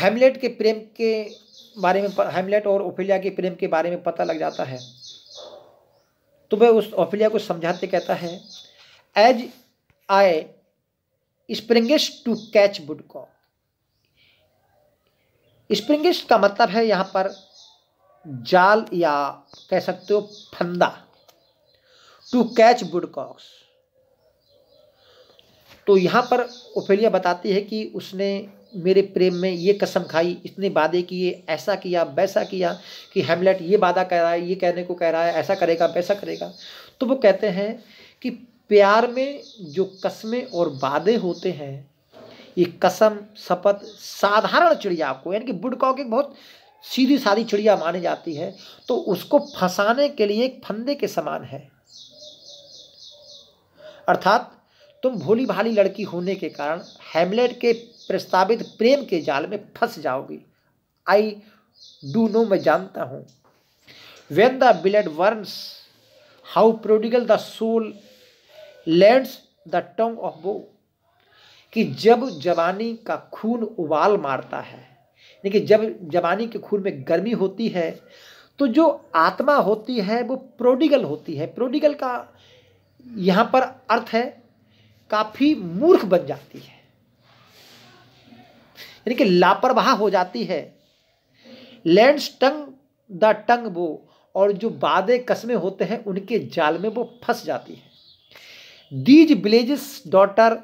Speaker 1: हेमलेट के प्रेम के बारे में हेमलेट और ओफेलिया के प्रेम के बारे में पता लग जाता है तो वह उस ऑफेलिया को समझाते कहता है as I springes to catch woodcock springes का मतलब है यहाँ पर जाल या कह सकते हो फंदा टू कैच बुडकॉक्स तो यहाँ पर ओफेलिया बताती है कि उसने मेरे प्रेम में ये कसम खाई इतने वादे किए ऐसा किया वैसा किया कि हेमलेट ये वादा कह रहा है ये कहने को कह रहा है ऐसा करेगा वैसा करेगा तो वो कहते हैं कि प्यार में जो कस्में और वादे होते हैं ये कसम शपथ साधारण चिड़िया को यानी कि बुडकॉक एक बहुत सीधी सादी चिड़िया मानी जाती है तो उसको फंसाने के लिए एक फंदे के समान है अर्थात तुम भोली भाली लड़की होने के कारण हेमलेट के प्रस्तावित प्रेम के जाल में फंस जाओगी आई डू नो मैं जानता हूँ when the blood burns how prodigal the soul lends the tongue of vow कि जब जवानी का खून उबाल मारता है यानी कि जब जवानी के खून में गर्मी होती है तो जो आत्मा होती है वो प्रोडिगल होती है प्रोडिगल का यहाँ पर अर्थ है काफ़ी मूर्ख बन जाती है यानी कि लापरवाह हो जाती है लैंड्स टंग द टंग वो और जो बादे कस्मे होते हैं उनके जाल में वो फंस जाती है these blazes daughter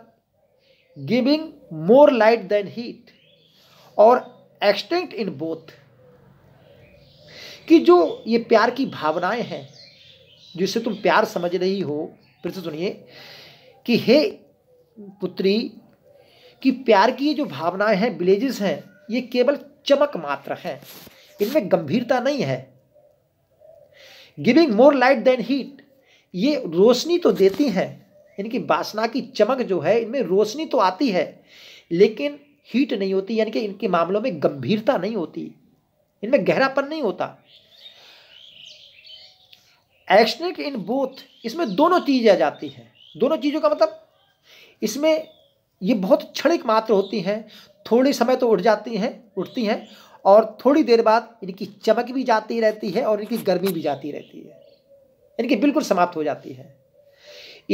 Speaker 1: giving more light than heat और एक्सटेंट इन बोथ कि जो ये प्यार की भावनाएं हैं जिसे तुम प्यार समझ रही हो फिर से सुनिए कि हे पुत्री कि प्यार की ये जो भावनाएं हैं विलेजेस हैं ये केवल चमक मात्र हैं इनमें गंभीरता नहीं है giving more light than heat ये रोशनी तो देती हैं इनकी वासना की चमक जो है इनमें रोशनी तो आती है लेकिन हीट नहीं होती यानी कि इनके मामलों में गंभीरता नहीं होती इनमें गहरापन नहीं होता एक्शनिक इन बोथ इसमें दोनों चीज़ें आ जाती हैं दोनों चीज़ों का मतलब इसमें ये बहुत क्षणिक मात्र होती हैं थोड़े समय तो उठ जाती हैं उठती हैं और थोड़ी देर बाद इनकी चमक भी जाती रहती है और इनकी गर्मी भी जाती रहती है इनकी बिल्कुल समाप्त हो जाती है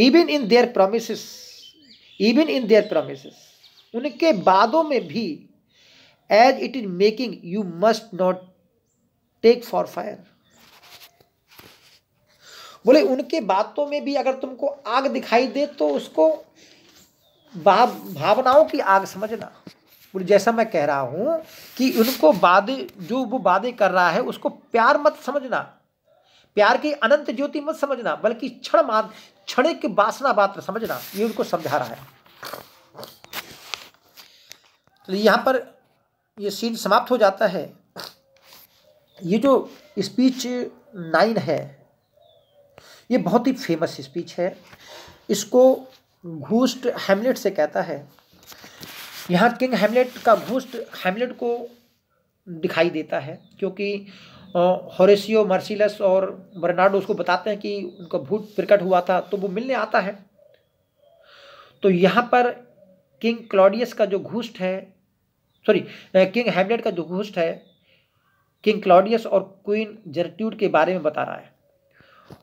Speaker 1: even in their promise even in their promise उनके बादों में भी as it is making you must not take for fire बोले उनके बातों में भी अगर तुमको आग दिखाई दे तो उसको भाव भावनाओं की आग समझना बोले जैसा मैं कह रहा हूं कि उनको वादे जो वो वादे कर रहा है उसको प्यार मत समझना प्यार की अनंत ज्योति मत समझना बल्कि क्षण मात्र क्षण की वासना मात्र समझना ये उनको समझा रहा है तो यहां पर ये सीन समाप्त हो जाता है ये जो स्पीच नाइन है ये बहुत ही फेमस स्पीच है इसको घूस्ट हेमलेट से कहता है यहाँ किंग हेमलेट का घूस्ट हेमलेट को दिखाई देता है क्योंकि हॉरेसियो मार्सिलस और बर्नाडो उसको बताते हैं कि उनका भूत प्रकट हुआ था तो वो मिलने आता है तो यहाँ पर किंग क्लॉडियस का जो घूस्ट है सॉरी किंग हेमलेट का जो घूस्ट है किंग क्लॉडियस और क्वीन जर्ट्यूड के बारे में बता रहा है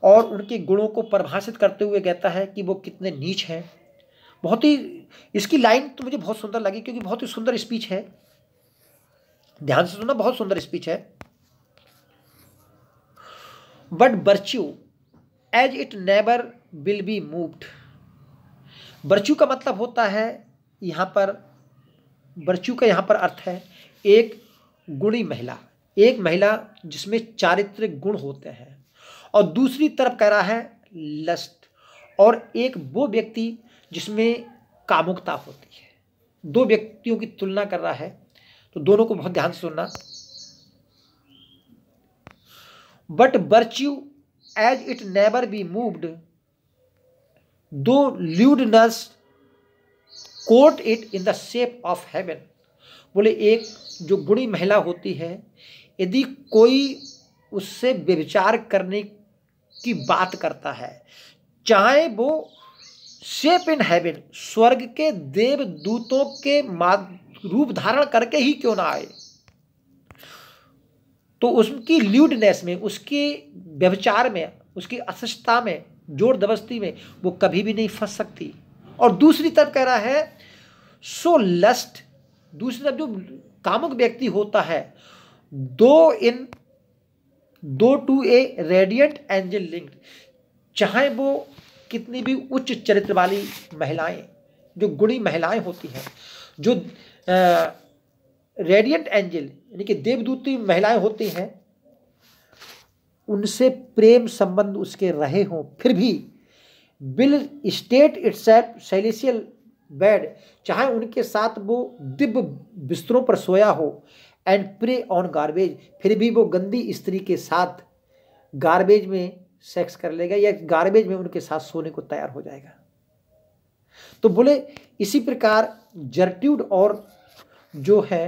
Speaker 1: और उनके गुणों को परिभाषित करते हुए कहता है कि वो कितने नीच हैं बहुत ही इसकी लाइन तो मुझे बहुत सुंदर लगी क्योंकि बहुत ही सुंदर स्पीच है ध्यान से सुनना बहुत सुंदर स्पीच है बट बर्च्यू as it never will be moved बर्च्यू का मतलब होता है यहाँ पर बर्च्यू का यहाँ पर अर्थ है एक गुणी महिला एक महिला जिसमें चारित्रिक गुण होते हैं और दूसरी तरफ कह रहा है लस्ट और एक वो व्यक्ति जिसमें कामुकता होती है दो व्यक्तियों की तुलना कर रहा है तो दोनों को बहुत ध्यान से सुनना but virtue as it never be moved though lewdness court it in the shape of heaven बोले एक जो बुरी महिला होती है यदि कोई उससे व्यविचार करने की बात करता है चाहे वो सेप इन हैविन स्वर्ग के देवदूतों के रूप धारण करके ही क्यों ना आए तो उसकी ल्यूडनेस में उसके व्यवचार में उसकी असचता में जोर दबस्ती में वो कभी भी नहीं फंस सकती और दूसरी तरफ कह रहा है सो लस्ट दूसरी तरफ जो कामुक व्यक्ति होता है though in though to a radiant angel linked चाहे वो कितनी भी उच्च चरित्र वाली महिलाएं जो गुणी महिलाएं होती हैं जो रेडियंट एंजल यानी कि देवदूती महिलाएं होती हैं उनसे प्रेम संबंध उसके रहे हों फिर भी will state its celestial bed चाहे उनके साथ वो दिव्य बिस्तरों पर सोया हो एंड प्रे ऑन गार्बेज फिर भी वो गंदी स्त्री के साथ गार्बेज में सेक्स कर लेगा या गार्बेज में उनके साथ सोने को तैयार हो जाएगा तो बोले इसी प्रकार जर्ट्यूड और जो है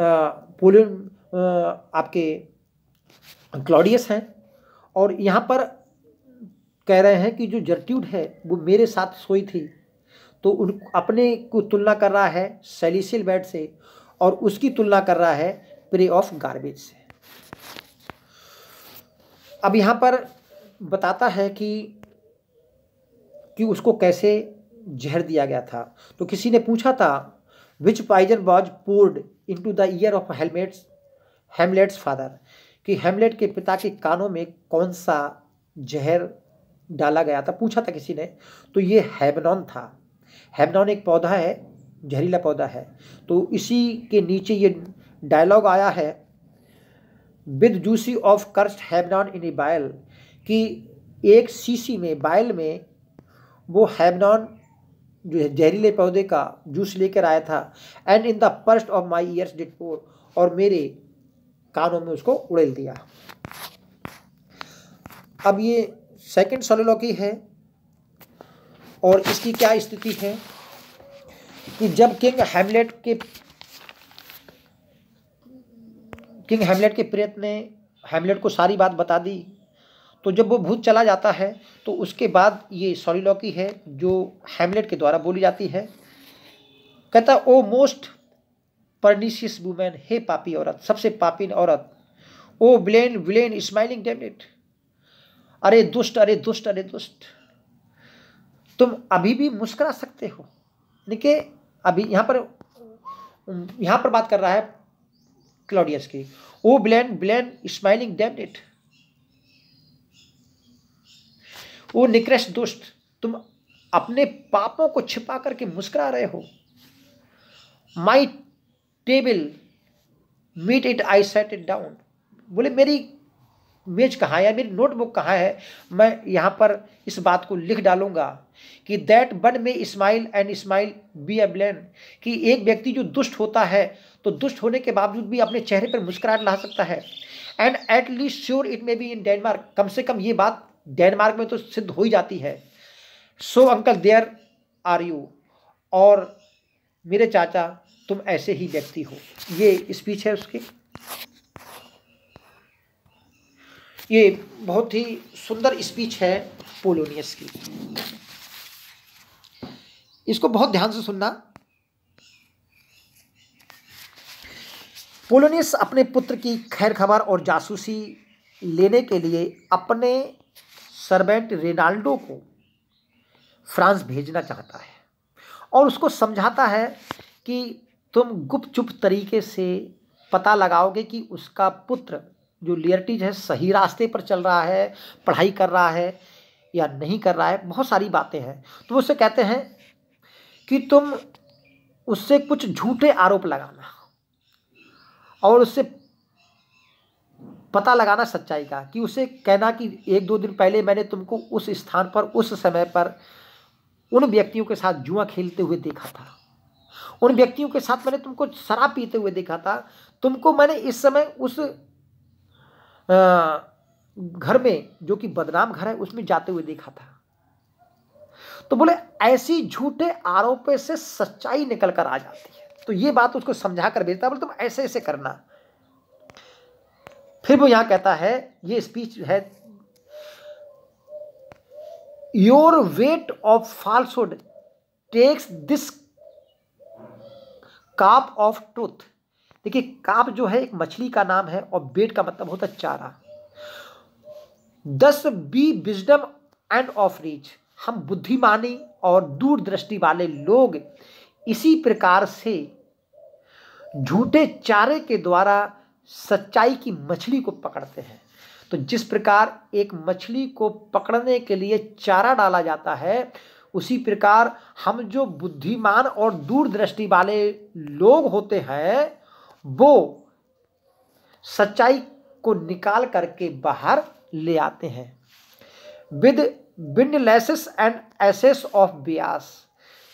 Speaker 1: पोलियन आपके क्लॉडियस हैं और यहाँ पर कह रहे हैं कि जो जर्ट्यूड है वो मेरे साथ सोई थी तो उन अपने को तुलना कर रहा है सेलिसिल बेड से और उसकी तुलना कर रहा है प्रे ऑफ गार्बेज से अब यहाँ पर बताता है कि कि उसको कैसे जहर दिया गया था तो किसी ने पूछा था which poison was poured into the ear of Hamlet's Hamlet's father कि हेमलेट के पिता के कानों में कौन सा जहर डाला गया था पूछा था किसी ने तो ये हेबनॉन था हेमनॉन एक पौधा है जहरीला पौधा है तो इसी के नीचे ये डायलॉग आया है with juice of cursed hebenon in a vial कि एक सीसी में बायल में वो हेमनॉन जो है जहरीले पौधे का जूस लेकर आया था and in the porch of my ears did pour और मेरे कानों में उसको उड़ेल दिया अब ये सेकंड सोलोलॉकी है और इसकी क्या स्थिति है कि जब किंग हेमलेट के किंग हैमलेट के प्रेत ने हेमलेट को सारी बात बता दी तो जब वो भूत चला जाता है तो उसके बाद ये सॉरीलॉकी है जो हैमलेट के द्वारा बोली जाती है कहता ओ मोस्ट परनीशियस वूमेन हे पापी औरत सबसे पापी औरत ओ ब्लेन विलेन स्माइलिंग डेमनेट अरे दुष्ट अरे दुष्ट अरे दुष्ट तुम अभी भी मुस्करा सकते हो यानी अभी यहाँ पर यहाँ पर बात कर रहा है क्लोडियस की O villain villain smiling damn it O निक्रश दुष्ट तुम अपने पापों को छिपा करके मुस्करा रहे हो my table meet it I set it down बोले मेरी मेज कहाँ है या मेरी नोटबुक कहाँ है मैं यहाँ पर इस बात को लिख डालूंगा कि that one may smile and smile be villain कि एक व्यक्ति जो दुष्ट होता है तो दुष्ट होने के बावजूद भी अपने चेहरे पर मुस्कुराहट ला सकता है and at least sure it may be in Denmark कम से कम ये बात डेनमार्क में तो सिद्ध हो ही जाती है so uncle there are you और मेरे चाचा तुम ऐसे ही व्यक्ति हो ये स्पीच है उसकी ये बहुत ही सुंदर स्पीच है पोलोनियस की इसको बहुत ध्यान से सुनना पोलोनियस अपने पुत्र की खैर खबर और जासूसी लेने के लिए अपने सर्वेंट रेनाल्डो को फ्रांस भेजना चाहता है और उसको समझाता है कि तुम गुपचुप तरीके से पता लगाओगे कि उसका पुत्र जो लियरटीज है सही रास्ते पर चल रहा है पढ़ाई कर रहा है या नहीं कर रहा है बहुत सारी बातें हैं तो उसे कहते हैं कि तुम उससे कुछ झूठे आरोप लगाना और उससे पता लगाना सच्चाई का कि उसे कहना कि एक दो दिन पहले मैंने तुमको उस स्थान पर उस समय पर उन व्यक्तियों के साथ जुआ खेलते हुए देखा था उन व्यक्तियों के साथ मैंने तुमको शराब पीते हुए देखा था तुमको मैंने इस समय उस घर में जो कि बदनाम घर है उसमें जाते हुए देखा था तो बोले ऐसी झूठे आरोप से सच्चाई निकल कर आ जाती है तो ये बात उसको समझा कर भेजता है बोले तुम ऐसे ऐसे करना फिर वो यहां कहता है ये स्पीच है your bait of falsehood takes this carp of truth देखिए काप जो है एक मछली का नाम है और बेट का मतलब होता है चारा thus be wisdom and of reach हम बुद्धिमानी और दूरदृष्टि वाले लोग इसी प्रकार से झूठे चारे के द्वारा सच्चाई की मछली को पकड़ते हैं तो जिस प्रकार एक मछली को पकड़ने के लिए चारा डाला जाता है उसी प्रकार हम जो बुद्धिमान और दूरदृष्टि वाले लोग होते हैं वो सच्चाई को निकाल करके बाहर ले आते हैं with windlasses and assays of bias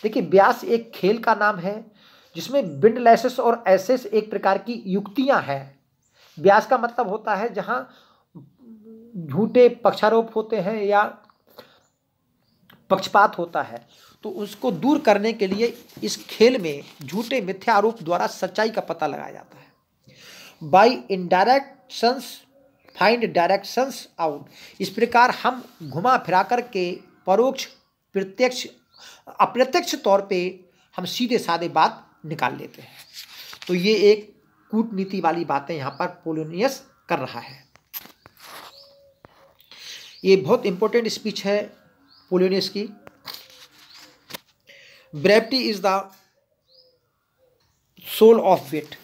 Speaker 1: देखिए ब्यास एक खेल का नाम है जिसमें विंडलेसेस और एसेस एक प्रकार की युक्तियां हैं ब्यास का मतलब होता है जहां झूठे पक्षारोप होते हैं या पक्षपात होता है तो उसको दूर करने के लिए इस खेल में झूठे मिथ्या आरोप द्वारा सच्चाई का पता लगाया जाता है by indirections find directions out इस प्रकार हम घुमा फिरा कर के परोक्ष प्रत्यक्ष अप्रत्यक्ष तौर पे हम सीधे साधे बात निकाल लेते हैं तो ये एक कूटनीति वाली बातें यहाँ पर पोलोनियस कर रहा है ये बहुत इम्पोर्टेंट स्पीच है पोलियोनियस की brevity is the soul of wit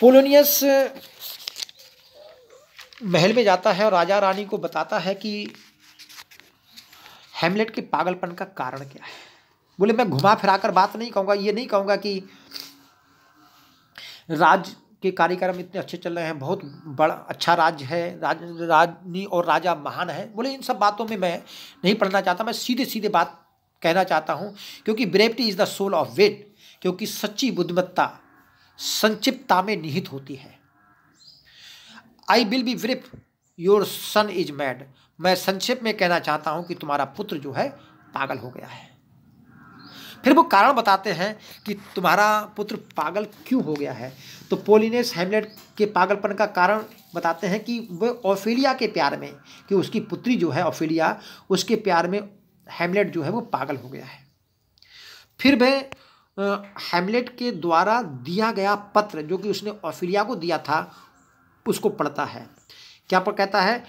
Speaker 1: Polonius महल में जाता है और राजा रानी को बताता है कि हेमलेट के पागलपन का कारण क्या है बोले मैं घुमा फिराकर बात नहीं कहूंगा ये नहीं कहूंगा कि राज के कार्यक्रम इतने अच्छे चल रहे हैं बहुत बड़ा अच्छा राज्य है राज रानी और राजा महान है बोले इन सब बातों में मैं नहीं पढ़ना चाहता मैं सीधे सीधे बात कहना चाहता हूँ क्योंकि brevity is the soul of wit क्योंकि सच्ची बुद्धिमत्ता संक्षिप्तता में निहित होती है आई विल बी विप योर सन इज मैड मैं संक्षिप्त में कहना चाहता हूँ कि तुम्हारा पुत्र जो है पागल हो गया है फिर वो कारण बताते हैं कि तुम्हारा पुत्र पागल क्यों हो गया है तो पोलिनेस हेमलेट के पागलपन का कारण बताते हैं कि वह ऑफेलिया के प्यार में कि उसकी पुत्री जो है ऑफेलिया उसके प्यार में हैमलेट जो है वो पागल हो गया है फिर वह हैमलेट के द्वारा दिया गया पत्र जो कि उसने ऑफिलिया को दिया था उसको पढ़ता है क्या पर कहता है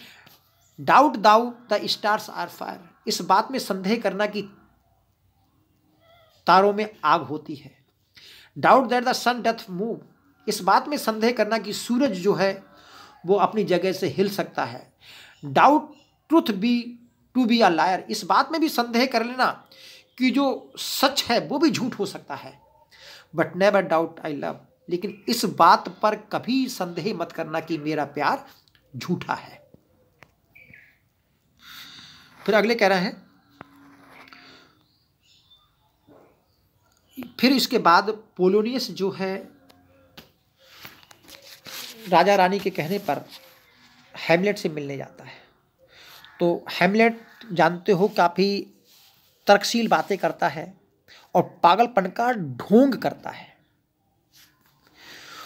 Speaker 1: doubt thou the stars are fire इस बात में संदेह करना कि तारों में आग होती है doubt that the sun doth move इस बात में संदेह करना कि सूरज जो है वो अपनी जगह से हिल सकता है doubt truth be to be a liar इस बात में भी संदेह कर लेना कि जो सच है वो भी झूठ हो सकता है but never doubt I love लेकिन इस बात पर कभी संदेह मत करना कि मेरा प्यार झूठा है फिर अगले कह रहे हैं फिर इसके बाद पोलोनियस जो है राजा रानी के कहने पर हैमलेट से मिलने जाता है तो हेमलेट जानते हो काफ़ी तर्कशील बातें करता है और पागलपन का ढोंग करता है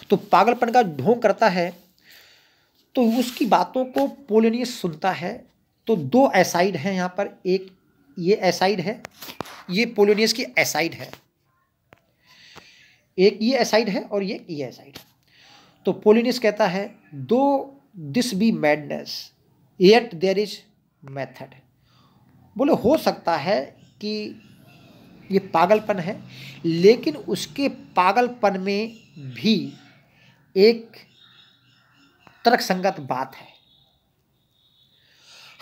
Speaker 1: तो पागलपन का ढोंग करता है तो उसकी बातों को पोलिनियस सुनता है तो दो एसाइड हैं यहाँ पर एक ये एसाइड है ये पोलिनियस की एसाइड है एक ये एसाइड है और ये ये एसाइड तो पोलिनियस कहता है though this be madness yet there is method बोले हो सकता है कि ये पागलपन है लेकिन उसके पागलपन में भी एक तर्क संगत बात है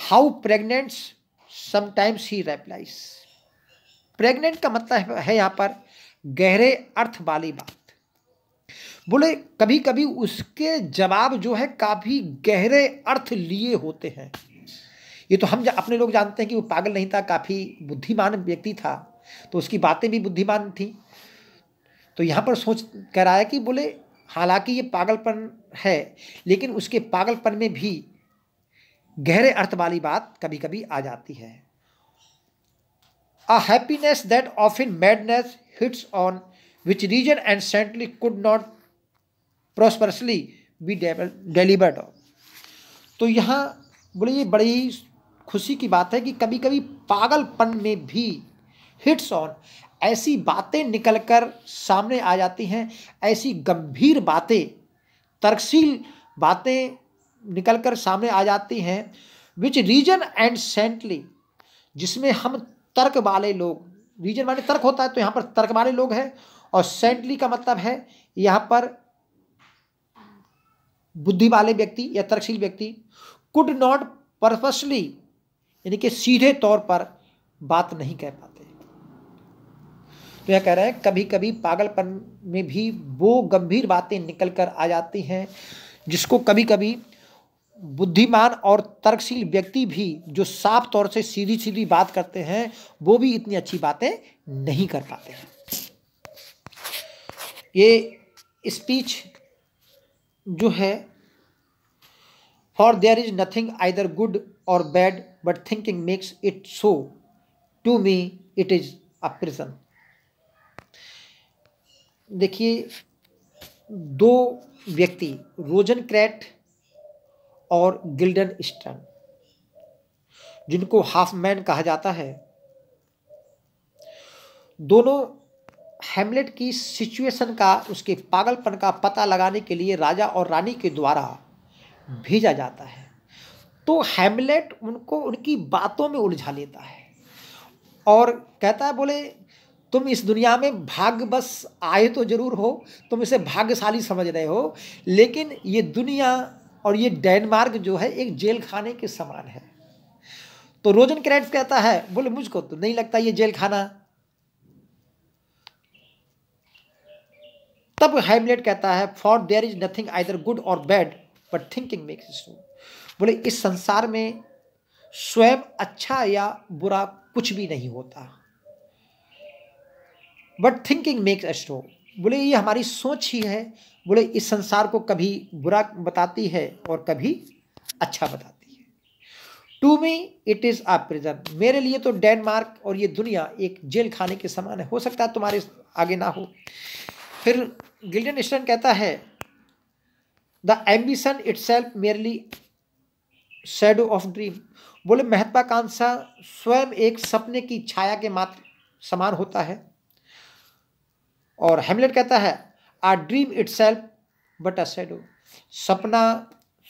Speaker 1: how pregnant sometimes he replies pregnant का मतलब है यहां पर गहरे अर्थ वाली बात बोले कभी कभी उसके जवाब जो है काफ़ी गहरे अर्थ लिए होते हैं ये तो हम अपने लोग जानते हैं कि वो पागल नहीं था काफ़ी बुद्धिमान व्यक्ति था तो उसकी बातें भी बुद्धिमान थी तो यहाँ पर सोच कह रहा है कि बोले हालांकि ये पागलपन है लेकिन उसके पागलपन में भी गहरे अर्थ वाली बात कभी कभी आ जाती है a happiness that often madness hits on which reason and sanity could not prosperously be delivered तो यहाँ बोले ये बड़ी खुशी की बात है कि कभी कभी पागलपन में भी हिट्स ऑन ऐसी बातें निकलकर सामने आ जाती हैं ऐसी गंभीर बातें तर्कशील बातें निकलकर सामने आ जाती हैं विच रीजन एंड सेंटली जिसमें हम तर्क वाले लोग रीजन माने तर्क होता है तो यहाँ पर तर्क वाले लोग हैं और सेंटली का मतलब है यहाँ पर बुद्धि वाले व्यक्ति या तर्कशील व्यक्ति कुड नॉट पर्पसली यानी कि सीधे तौर पर बात नहीं कह पाते तो यह कह रहे हैं कभी कभी पागलपन में भी वो गंभीर बातें निकल कर आ जाती हैं जिसको कभी कभी बुद्धिमान और तर्कशील व्यक्ति भी जो साफ तौर से सीधी सीधी बात करते हैं वो भी इतनी अच्छी बातें नहीं कर पाते हैं ये स्पीच जो है for there is nothing either good or bad but thinking makes it so to me it is a prison देखिए दो व्यक्ति रोजन क्रैट और गिल्डन स्टन जिनको हाफ मैन कहा जाता है दोनों हेमलेट की सिचुएशन का उसके पागलपन का पता लगाने के लिए राजा और रानी के द्वारा भेजा जाता है तो हैमलेट उनको उनकी बातों में उलझा लेता है और कहता है बोले तुम इस दुनिया में भाग बस आए तो जरूर हो तुम इसे भाग्यशाली समझ रहे हो लेकिन ये दुनिया और ये डेनमार्क जो है एक जेल खाने के समान है तो रोजन क्रेड कहता है बोले मुझको तो नहीं लगता ये जेल खाना तब हैमलेट कहता है for there is nothing either good or bad but thinking makes स्टूल बोले इस संसार में स्वयं अच्छा या बुरा कुछ भी नहीं होता बट थिंकिंग मेक्स स्टोव बोले ये हमारी सोच ही है बोले इस संसार को कभी बुरा बताती है और कभी अच्छा बताती है to me it is a prison मेरे लिए तो डेनमार्क और ये दुनिया एक जेल खाने के समान है हो सकता है तुम्हारे आगे ना हो फिर गिल्डन स्टन कहता है the ambition itself merely shadow of dream बोले महत्वाकांक्षा स्वयं एक सपने की छाया के मात्र समान होता है और हेमलेट कहता है a dream itself but a shadow सपना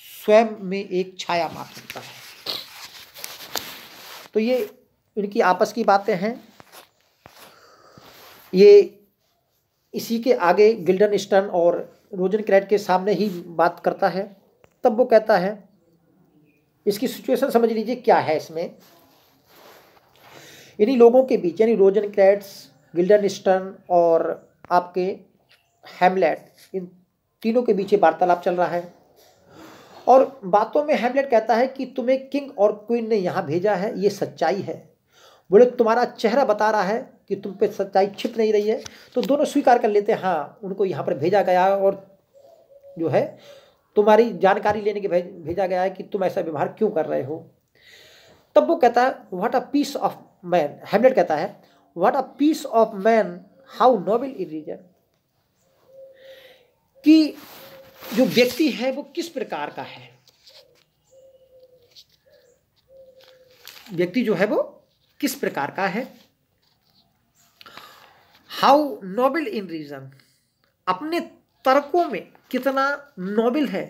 Speaker 1: स्वयं में एक छाया मात्र होता है तो ये इनकी आपस की बातें हैं ये इसी के आगे गिल्डन स्टर्न और रोजन क्रैट के सामने ही बात करता है तब वो कहता है इसकी सिचुएशन समझ लीजिए क्या है इसमें इन्हीं लोगों के बीच यानी रोजन क्रैट्स गिल्डन स्टर्न और आपके हेमलेट इन तीनों के बीच ये वार्तालाप चल रहा है और बातों में हेमलेट कहता है कि तुम्हें किंग और क्वीन ने यहाँ भेजा है ये सच्चाई है बोले तुम्हारा चेहरा बता रहा है कि तुम पे सच्चाई छिप नहीं रही है तो दोनों स्वीकार कर लेते हैं हाँ उनको यहाँ पर भेजा गया और जो है तुम्हारी जानकारी लेने के भेजा गया है कि तुम ऐसा व्यवहार क्यों कर रहे हो तब वो कहता है what a piece of man Hamlet कहता है what a piece of man how noble in reason कि जो व्यक्ति है वो किस प्रकार का है व्यक्ति जो है वो किस प्रकार का है हाउ नोबेल इन रीजन अपने तर्कों में कितना नोबेल है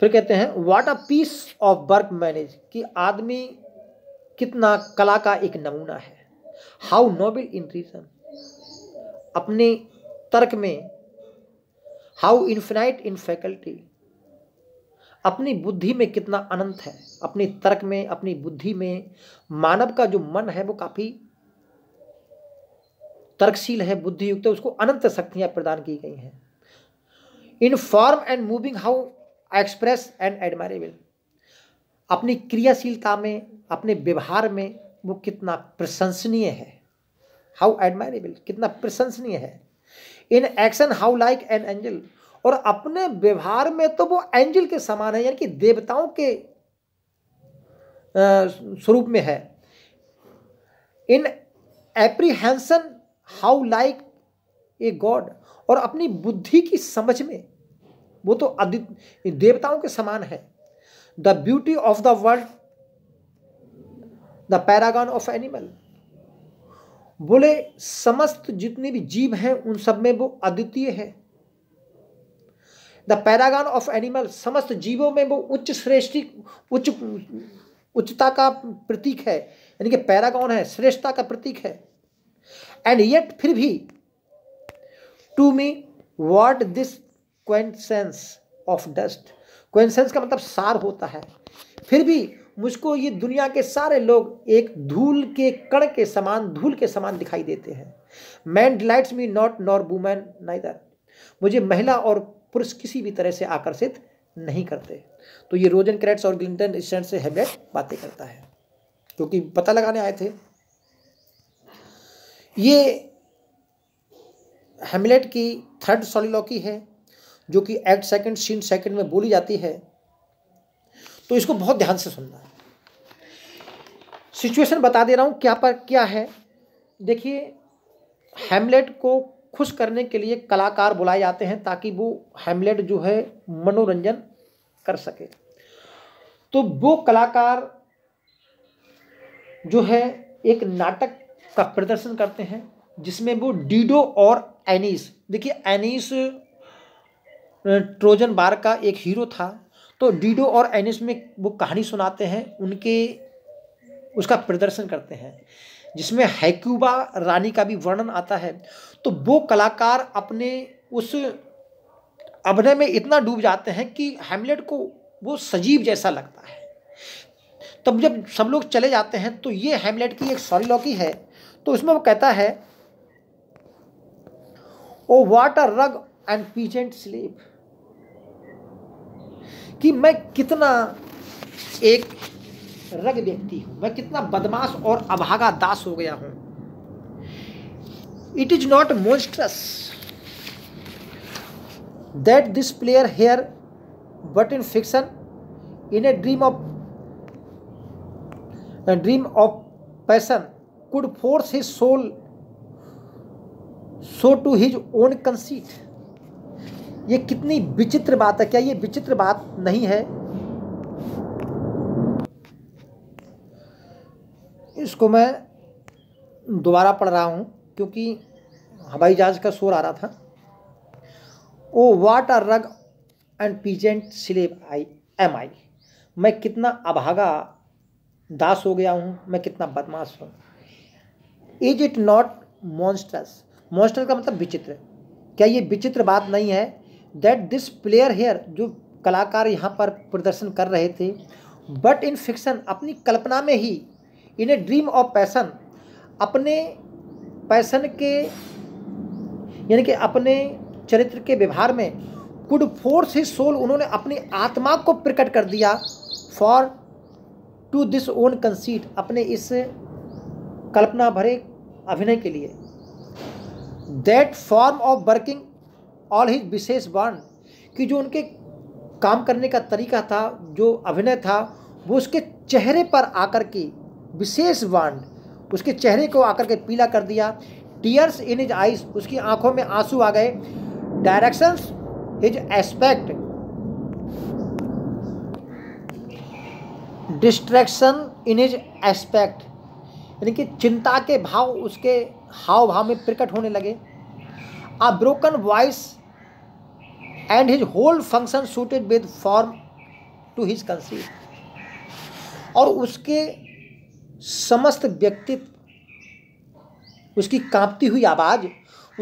Speaker 1: फिर कहते हैं what a piece of work man is कि आदमी कितना कला का एक नमूना है हाउ नोबेल इन रीजन अपने तर्क में हाउ इन्फिनाइट इन फैकल्टी अपनी बुद्धि में कितना अनंत है अपने तर्क में अपनी बुद्धि में मानव का जो मन है वो काफ़ी तर्कशील है बुद्धियुक्त है उसको अनंत शक्तियाँ प्रदान की गई हैं in form and moving how express and admirable अपनी क्रियाशीलता में अपने व्यवहार में वो कितना प्रशंसनीय है हाउ एडमायरेबल कितना प्रशंसनीय है in action how like an angel और अपने व्यवहार में तो वो एंजल के समान है यानी कि देवताओं के स्वरूप में है in apprehension how like a god और अपनी बुद्धि की समझ में वो तो देवताओं के समान है the beauty of the world the paragon of animal बोले समस्त जितने भी जीव हैं उन सब में वो अद्वितीय है द पैरागॉन ऑफ एनिमल समस्त जीवों में वो उच्च श्रेष्ठी उच्च उच्चता का प्रतीक है यानी कि पैरागॉन है श्रेष्ठता का प्रतीक है एंड येट फिर भी to me what this quintessence of dust quintessence का मतलब सार होता है फिर भी मुझको ये दुनिया के सारे लोग एक धूल के कण के समान धूल के समान दिखाई देते हैं man delights me not nor woman neither मुझे महिला और पुरुष किसी भी तरह से आकर्षित नहीं करते तो ये रोजन क्रेट्स और ग्लिंटन स्टैंड से हेबलेट बातें करता है क्योंकि पता लगाने आए थे ये हेमलेट की थर्ड सॉलिलॉकी है जो कि एक्ट सेकंड सीन सेकंड में बोली जाती है तो इसको बहुत ध्यान से सुनना है सिचुएशन बता दे रहा हूँ क्या पर क्या है देखिए हेमलेट को खुश करने के लिए कलाकार बुलाए जाते हैं ताकि वो हेमलेट जो है मनोरंजन कर सके तो वो कलाकार जो है एक नाटक का प्रदर्शन करते हैं जिसमें वो डीडो और एनीस देखिए एनीस ट्रोजन बार का एक हीरो था तो डीडो और एनिस में वो कहानी सुनाते हैं उनके उसका प्रदर्शन करते हैं जिसमें हैक्यूबा रानी का भी वर्णन आता है तो वो कलाकार अपने उस अभिनय में इतना डूब जाते हैं कि हेमलेट को वो सजीव जैसा लगता है तब जब सब लोग चले जाते हैं तो ये हेमलेट की एक सॉरीलॉकी है तो उसमें वो कहता है ओ वाट अ रग एंड पीजेंट स्लीप कि मैं कितना एक रग व्यक्ति हूँ मैं कितना बदमाश और अभागा दास हो गया हूँ it is not monstrous that this player here but in fiction in a dream of dream of passion could force his soul so to his own conceit ये कितनी विचित्र बात है क्या ये विचित्र बात नहीं है इसको मैं दोबारा पढ़ रहा हूँ क्योंकि हवाई जहाज का शोर आ रहा था O what a rogue and peasant slave I am I मैं कितना अभागा दास हो गया हूँ मैं कितना बदमाश हूँ is it not monsters monster का मतलब विचित्र क्या ये विचित्र बात नहीं है दैट दिस प्लेयर हेयर जो कलाकार यहाँ पर प्रदर्शन कर रहे थे बट इन फिक्शन अपनी कल्पना में ही in a dream of passion अपने पैसन के यानी कि अपने चरित्र के व्यवहार में कुड फोर्स ही सोल उन्होंने अपनी आत्मा को प्रकट कर दिया for to this own conceit अपने इस कल्पना भरे अभिनय के लिए that form of working all his विशेष वर्ण कि जो उनके काम करने का तरीका था जो अभिनय था वो उसके चेहरे पर आकर के विशेष वर्ण उसके चेहरे को आकर के पीला कर दिया टीयर्स इन हिज आइज उसकी आंखों में आंसू आ गए directions his aspect distraction in his aspect यानी कि चिंता के भाव उसके हाव भाव में प्रकट होने लगे a broken voice and his whole function suited with form to his conceit और उसके समस्त व्यक्तित्व उसकी कांपती हुई आवाज़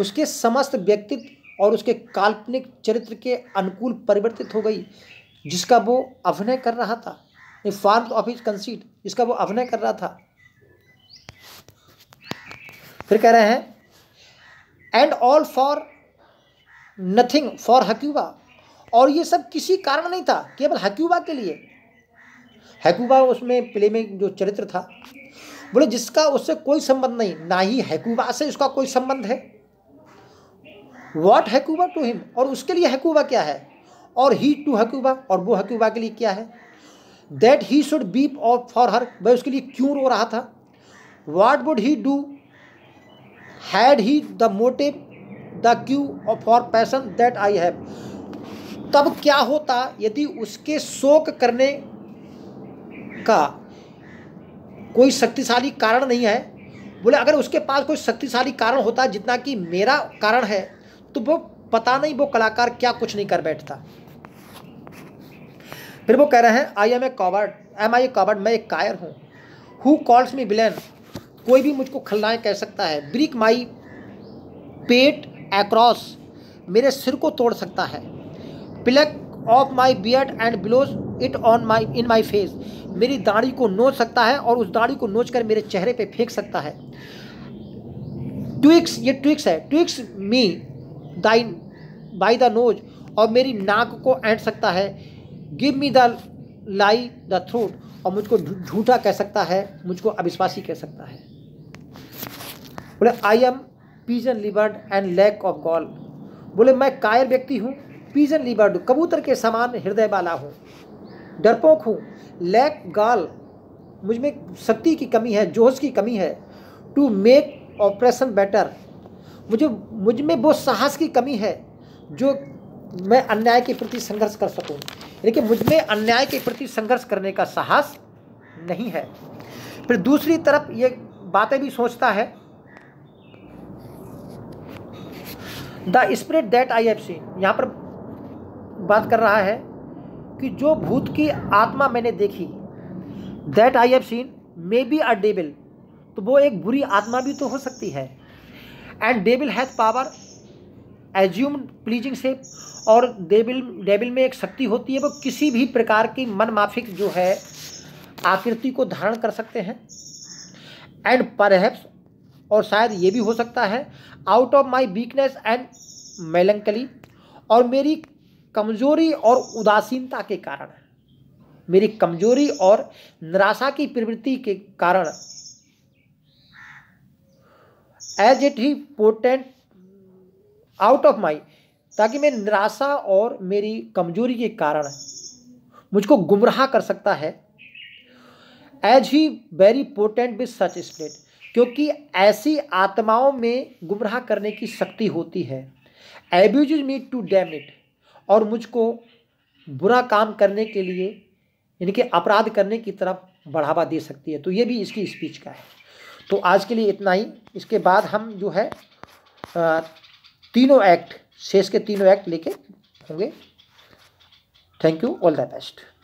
Speaker 1: उसके समस्त व्यक्तित्व और उसके काल्पनिक चरित्र के अनुकूल परिवर्तित हो गई जिसका वो अभिनय कर रहा था फॉर्म ऑफ हिज कंसीट जिसका वो अभिनय कर रहा था फिर कह रहे हैं and all for nothing for Hecuba और ये सब किसी कारण नहीं था केवल हक्यूबा के लिए हैकूबा उसमें प्ले में जो चरित्र था बोले जिसका उससे कोई संबंध नहीं ना ही हैकूबा से उसका कोई संबंध है वॉट हैकूबा टू हिम और उसके लिए हैकूबा क्या है और ही टू हैकूबा और वो हैकूबा के लिए क्या है दैट ही शुड बीप और फॉर हर वह उसके लिए क्यों रो रहा था what would he do had he the motive the cue for passion that I have तब क्या होता यदि उसके शोक करने का कोई शक्तिशाली कारण नहीं है बोले अगर उसके पास कोई शक्तिशाली कारण होता जितना कि मेरा कारण है तो वो पता नहीं वो कलाकार क्या कुछ नहीं कर बैठता फिर वो कह रहे हैं I am a coward I am I a coward मैं एक कायर हूँ हु कॉल्स मी बिलेन कोई भी मुझको खलनाएं कह सकता है ब्रिक माई पेट एक्रॉस मेरे सिर को तोड़ सकता है pluck off my beard and blows it on my in my face मेरी दाढ़ी को नोच सकता है और उस दाढ़ी को नोच कर मेरे चेहरे पे फेंक सकता है ट्विक्स ये ट्विक्स है ट्विक्स मी दाइन बाई द नोज और मेरी नाक को ऐंठ सकता है give me the lie the throat और मुझको झूठा कह सकता है मुझको अविश्वासी कह सकता है बोले I am pigeon livered and lack of gall बोले मैं कायर व्यक्ति हूँ पीजन लिबर्ड कबूतर के समान हृदय वाला हूँ डरपोक हूँ लैक गॉल मुझ में शक्ति की कमी है जोश की कमी है टू मेक ऑपरेशन बेटर मुझे मुझ में वो साहस की कमी है जो मैं अन्याय के प्रति संघर्ष कर सकूँ लेकिन मुझ में अन्याय के प्रति संघर्ष करने का साहस नहीं है फिर दूसरी तरफ ये बातें भी सोचता है the spirit that I have seen यहाँ पर बात कर रहा है कि जो भूत की आत्मा मैंने देखी that I have seen may be a devil तो वो एक बुरी आत्मा भी तो हो सकती है and devil hath power assume pleasing से और डेबिल डेबिल में एक शक्ति होती है वो किसी भी प्रकार की मनमाफिक जो है आकृति को धारण कर सकते हैं एंड पर और शायद ये भी हो सकता है out of my weakness and melancholy और मेरी कमजोरी और उदासीनता के कारण मेरी कमजोरी और निराशा की प्रवृत्ति के कारण as it he potent out of my ताकि मैं निराशा और मेरी कमजोरी के कारण मुझको गुमराह कर सकता है as he very potent with such spirits क्योंकि ऐसी आत्माओं में गुमराह करने की शक्ति होती है abuse me to damn it और मुझको बुरा काम करने के लिए यानी कि अपराध करने की तरफ बढ़ावा दे सकती है तो ये भी इसकी स्पीच का है तो आज के लिए इतना ही इसके बाद हम जो है तीनों एक्ट शेष के तीनों एक्ट लेके होंगे thank you all the best